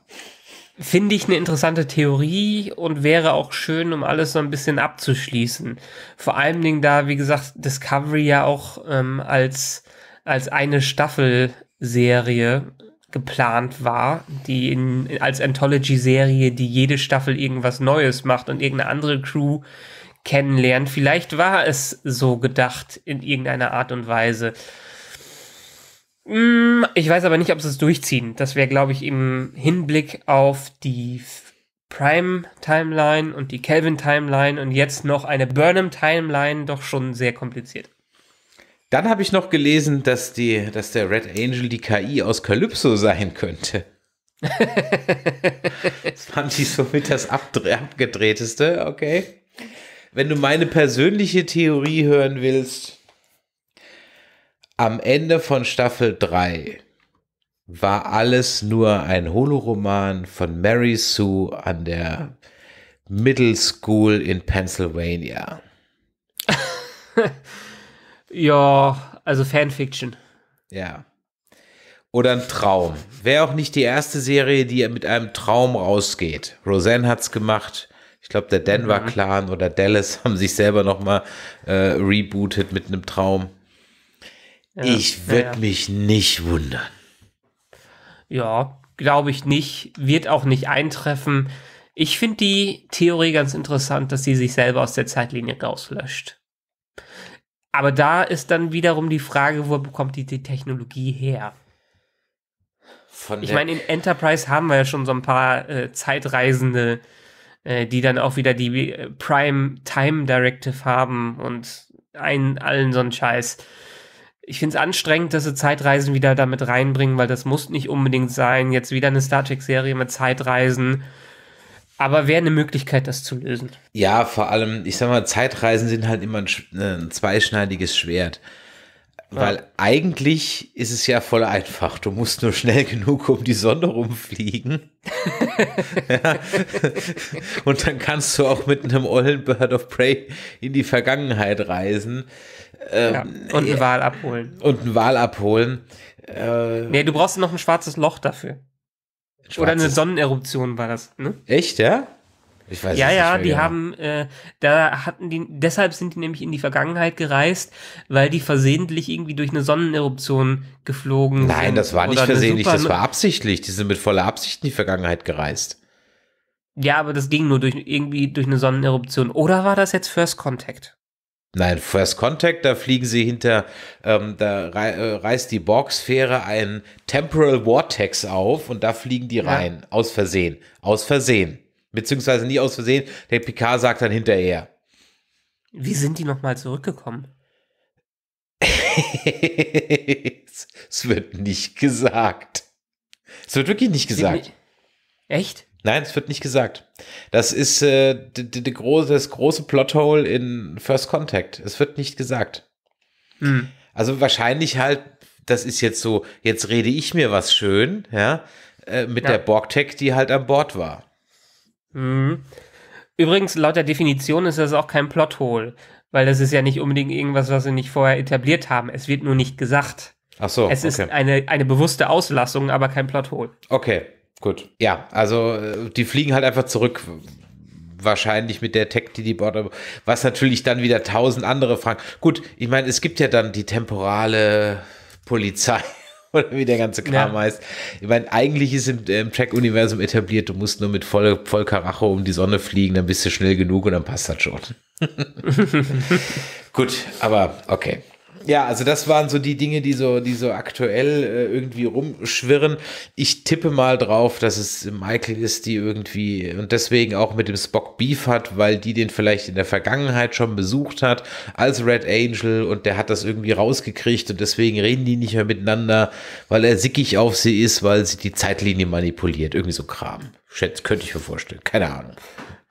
finde ich eine interessante Theorie und wäre auch schön, um alles so ein bisschen abzuschließen. Vor allen Dingen da, wie gesagt, Discovery ja auch ähm, als, als eine Staffelserie geplant war, die in, als Anthology-Serie, die jede Staffel irgendwas Neues macht und irgendeine andere Crew kennenlernt. Vielleicht war es so gedacht in irgendeiner Art und Weise. Mm, ich weiß aber nicht, ob sie es durchziehen. Das wäre, glaube ich, im Hinblick auf die Prime-Timeline und die Kelvin-Timeline und jetzt noch eine Burnham-Timeline doch schon sehr kompliziert. Dann habe ich noch gelesen, dass, die, dass der Red Angel die KI aus Calypso sein könnte. das fand ich somit das abgedrehteste, okay. Wenn du meine persönliche Theorie hören willst, am Ende von Staffel 3 war alles nur ein Holoroman von Mary Sue an der Middle School in Pennsylvania. ja, also Fanfiction. Ja. Oder ein Traum. Wäre auch nicht die erste Serie, die mit einem Traum rausgeht. Roseanne hat es gemacht. Ich glaube, der Denver mhm. Clan oder Dallas haben sich selber nochmal äh, rebootet mit einem Traum ich würde ja. mich nicht wundern. Ja, glaube ich nicht. Wird auch nicht eintreffen. Ich finde die Theorie ganz interessant, dass sie sich selber aus der Zeitlinie rauslöscht. Aber da ist dann wiederum die Frage, wo bekommt die, die Technologie her? Von ich meine, in Enterprise haben wir ja schon so ein paar äh, Zeitreisende, äh, die dann auch wieder die äh, Prime Time Directive haben und einen, allen so einen Scheiß ich finde es anstrengend, dass sie Zeitreisen wieder damit reinbringen, weil das muss nicht unbedingt sein. Jetzt wieder eine Star Trek-Serie mit Zeitreisen. Aber wäre eine Möglichkeit, das zu lösen. Ja, vor allem, ich sag mal, Zeitreisen sind halt immer ein, ne, ein zweischneidiges Schwert. Weil ja. eigentlich ist es ja voll einfach. Du musst nur schnell genug um die Sonne rumfliegen. Und dann kannst du auch mit einem ollen Bird of Prey in die Vergangenheit reisen. Ähm, ja, und eine äh, Wahl abholen. Und eine Wahl abholen. Äh, nee, du brauchst noch ein schwarzes Loch dafür. Schwarzes. Oder eine Sonneneruption war das, ne? Echt, ja? Ich weiß ja, ja, die genau. haben, äh, da hatten die, deshalb sind die nämlich in die Vergangenheit gereist, weil die versehentlich irgendwie durch eine Sonneneruption geflogen Nein, sind. Nein, das war nicht versehentlich, das war absichtlich. Die sind mit voller Absicht in die Vergangenheit gereist. Ja, aber das ging nur durch irgendwie durch eine Sonneneruption. Oder war das jetzt First Contact? Nein, First Contact, da fliegen sie hinter, ähm, da äh, reißt die Borg-Sphäre einen Temporal Vortex auf und da fliegen die rein. Ja. Aus Versehen. Aus Versehen. Beziehungsweise nie aus Versehen. Der Picard sagt dann hinterher. Wie sind die nochmal zurückgekommen? es wird nicht gesagt. Es wird wirklich nicht gesagt. Echt? Nein, es wird nicht gesagt. Das ist äh, die, große, das große Plothole in First Contact. Es wird nicht gesagt. Mhm. Also wahrscheinlich halt, das ist jetzt so, jetzt rede ich mir was schön, ja, äh, mit ja. der Borgtech, die halt an Bord war. Mhm. Übrigens, laut der Definition ist das auch kein Plothole, weil das ist ja nicht unbedingt irgendwas, was sie nicht vorher etabliert haben. Es wird nur nicht gesagt. Ach so. Es okay. ist eine, eine bewusste Auslassung, aber kein Plothole. Okay, Gut. Ja, also äh, die fliegen halt einfach zurück. Wahrscheinlich mit der Tech, die die Border, was natürlich dann wieder tausend andere Fragen. Gut, ich meine, es gibt ja dann die temporale Polizei oder wie der ganze Kram ja. heißt. Ich meine, eigentlich ist im, im Track-Universum etabliert, du musst nur mit voll, voll Karacho um die Sonne fliegen, dann bist du schnell genug und dann passt das schon. Gut, aber okay. Ja, also das waren so die Dinge, die so, die so aktuell äh, irgendwie rumschwirren. Ich tippe mal drauf, dass es Michael ist, die irgendwie und deswegen auch mit dem Spock Beef hat, weil die den vielleicht in der Vergangenheit schon besucht hat als Red Angel und der hat das irgendwie rausgekriegt und deswegen reden die nicht mehr miteinander, weil er sickig auf sie ist, weil sie die Zeitlinie manipuliert. Irgendwie so Kram. Schätz, könnte ich mir vorstellen. Keine Ahnung.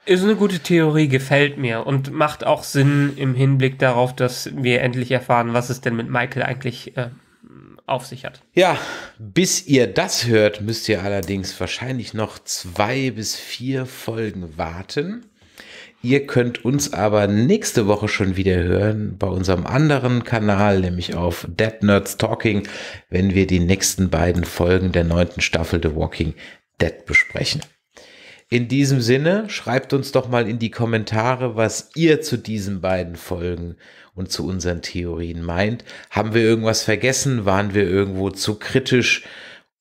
Ist eine gute Theorie, gefällt mir und macht auch Sinn im Hinblick darauf, dass wir endlich erfahren, was es denn mit Michael eigentlich äh, auf sich hat. Ja, bis ihr das hört, müsst ihr allerdings wahrscheinlich noch zwei bis vier Folgen warten. Ihr könnt uns aber nächste Woche schon wieder hören bei unserem anderen Kanal, nämlich auf Dead Nerds Talking, wenn wir die nächsten beiden Folgen der neunten Staffel The Walking Dead besprechen. In diesem Sinne, schreibt uns doch mal in die Kommentare, was ihr zu diesen beiden Folgen und zu unseren Theorien meint. Haben wir irgendwas vergessen? Waren wir irgendwo zu kritisch?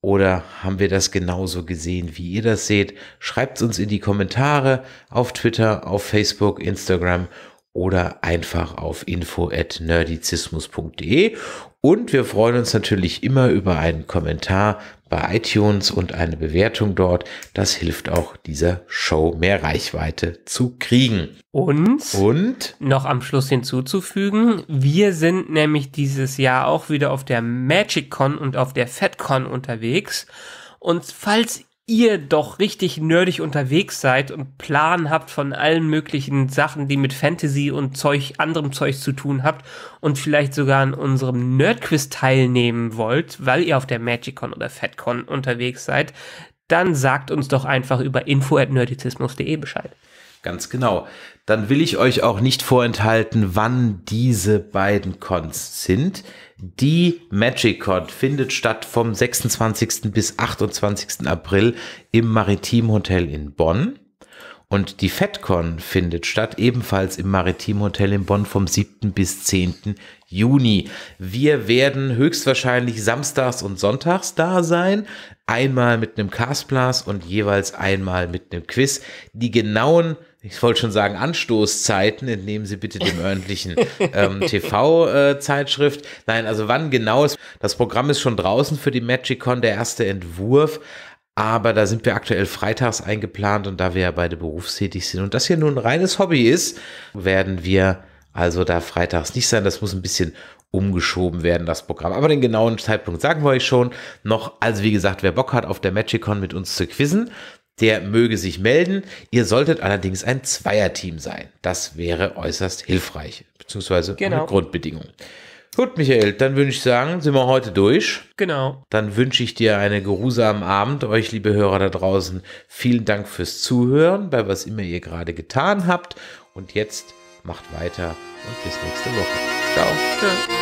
Oder haben wir das genauso gesehen, wie ihr das seht? Schreibt es uns in die Kommentare auf Twitter, auf Facebook, Instagram oder einfach auf info.nerdizismus.de. Und wir freuen uns natürlich immer über einen Kommentar bei iTunes und eine Bewertung dort. Das hilft auch dieser Show mehr Reichweite zu kriegen. Und, und noch am Schluss hinzuzufügen, wir sind nämlich dieses Jahr auch wieder auf der MagicCon und auf der FedCon unterwegs. Und falls ihr doch richtig nerdig unterwegs seid und Plan habt von allen möglichen Sachen, die mit Fantasy und Zeug, anderem Zeug zu tun habt und vielleicht sogar an unserem Nerdquiz teilnehmen wollt, weil ihr auf der MagicCon oder FatCon unterwegs seid, dann sagt uns doch einfach über info@nerdizismus.de Bescheid. Ganz genau. Dann will ich euch auch nicht vorenthalten, wann diese beiden Cons sind. Die MagicCon findet statt vom 26. bis 28. April im Maritim Hotel in Bonn. Und die FedCon findet statt, ebenfalls im Maritim Hotel in Bonn vom 7. bis 10. Juni. Wir werden höchstwahrscheinlich samstags und sonntags da sein. Einmal mit einem Castblast und jeweils einmal mit einem Quiz. Die genauen ich wollte schon sagen, Anstoßzeiten entnehmen Sie bitte dem örtlichen ähm, TV-Zeitschrift. Äh, Nein, also wann genau ist. Das Programm ist schon draußen für die MagicCon, der erste Entwurf. Aber da sind wir aktuell freitags eingeplant und da wir ja beide berufstätig sind und das hier nun ein reines Hobby ist, werden wir also da freitags nicht sein. Das muss ein bisschen umgeschoben werden, das Programm. Aber den genauen Zeitpunkt sagen wir euch schon noch. Also wie gesagt, wer Bock hat, auf der MagicCon mit uns zu quizzen, der möge sich melden. Ihr solltet allerdings ein Zweierteam sein. Das wäre äußerst hilfreich, beziehungsweise genau. eine Grundbedingung. Gut, Michael, dann würde ich sagen, sind wir heute durch. Genau. Dann wünsche ich dir einen geruhsamen Abend. Euch, liebe Hörer da draußen, vielen Dank fürs Zuhören, bei was immer ihr gerade getan habt. Und jetzt macht weiter und bis nächste Woche. Ciao. Ciao.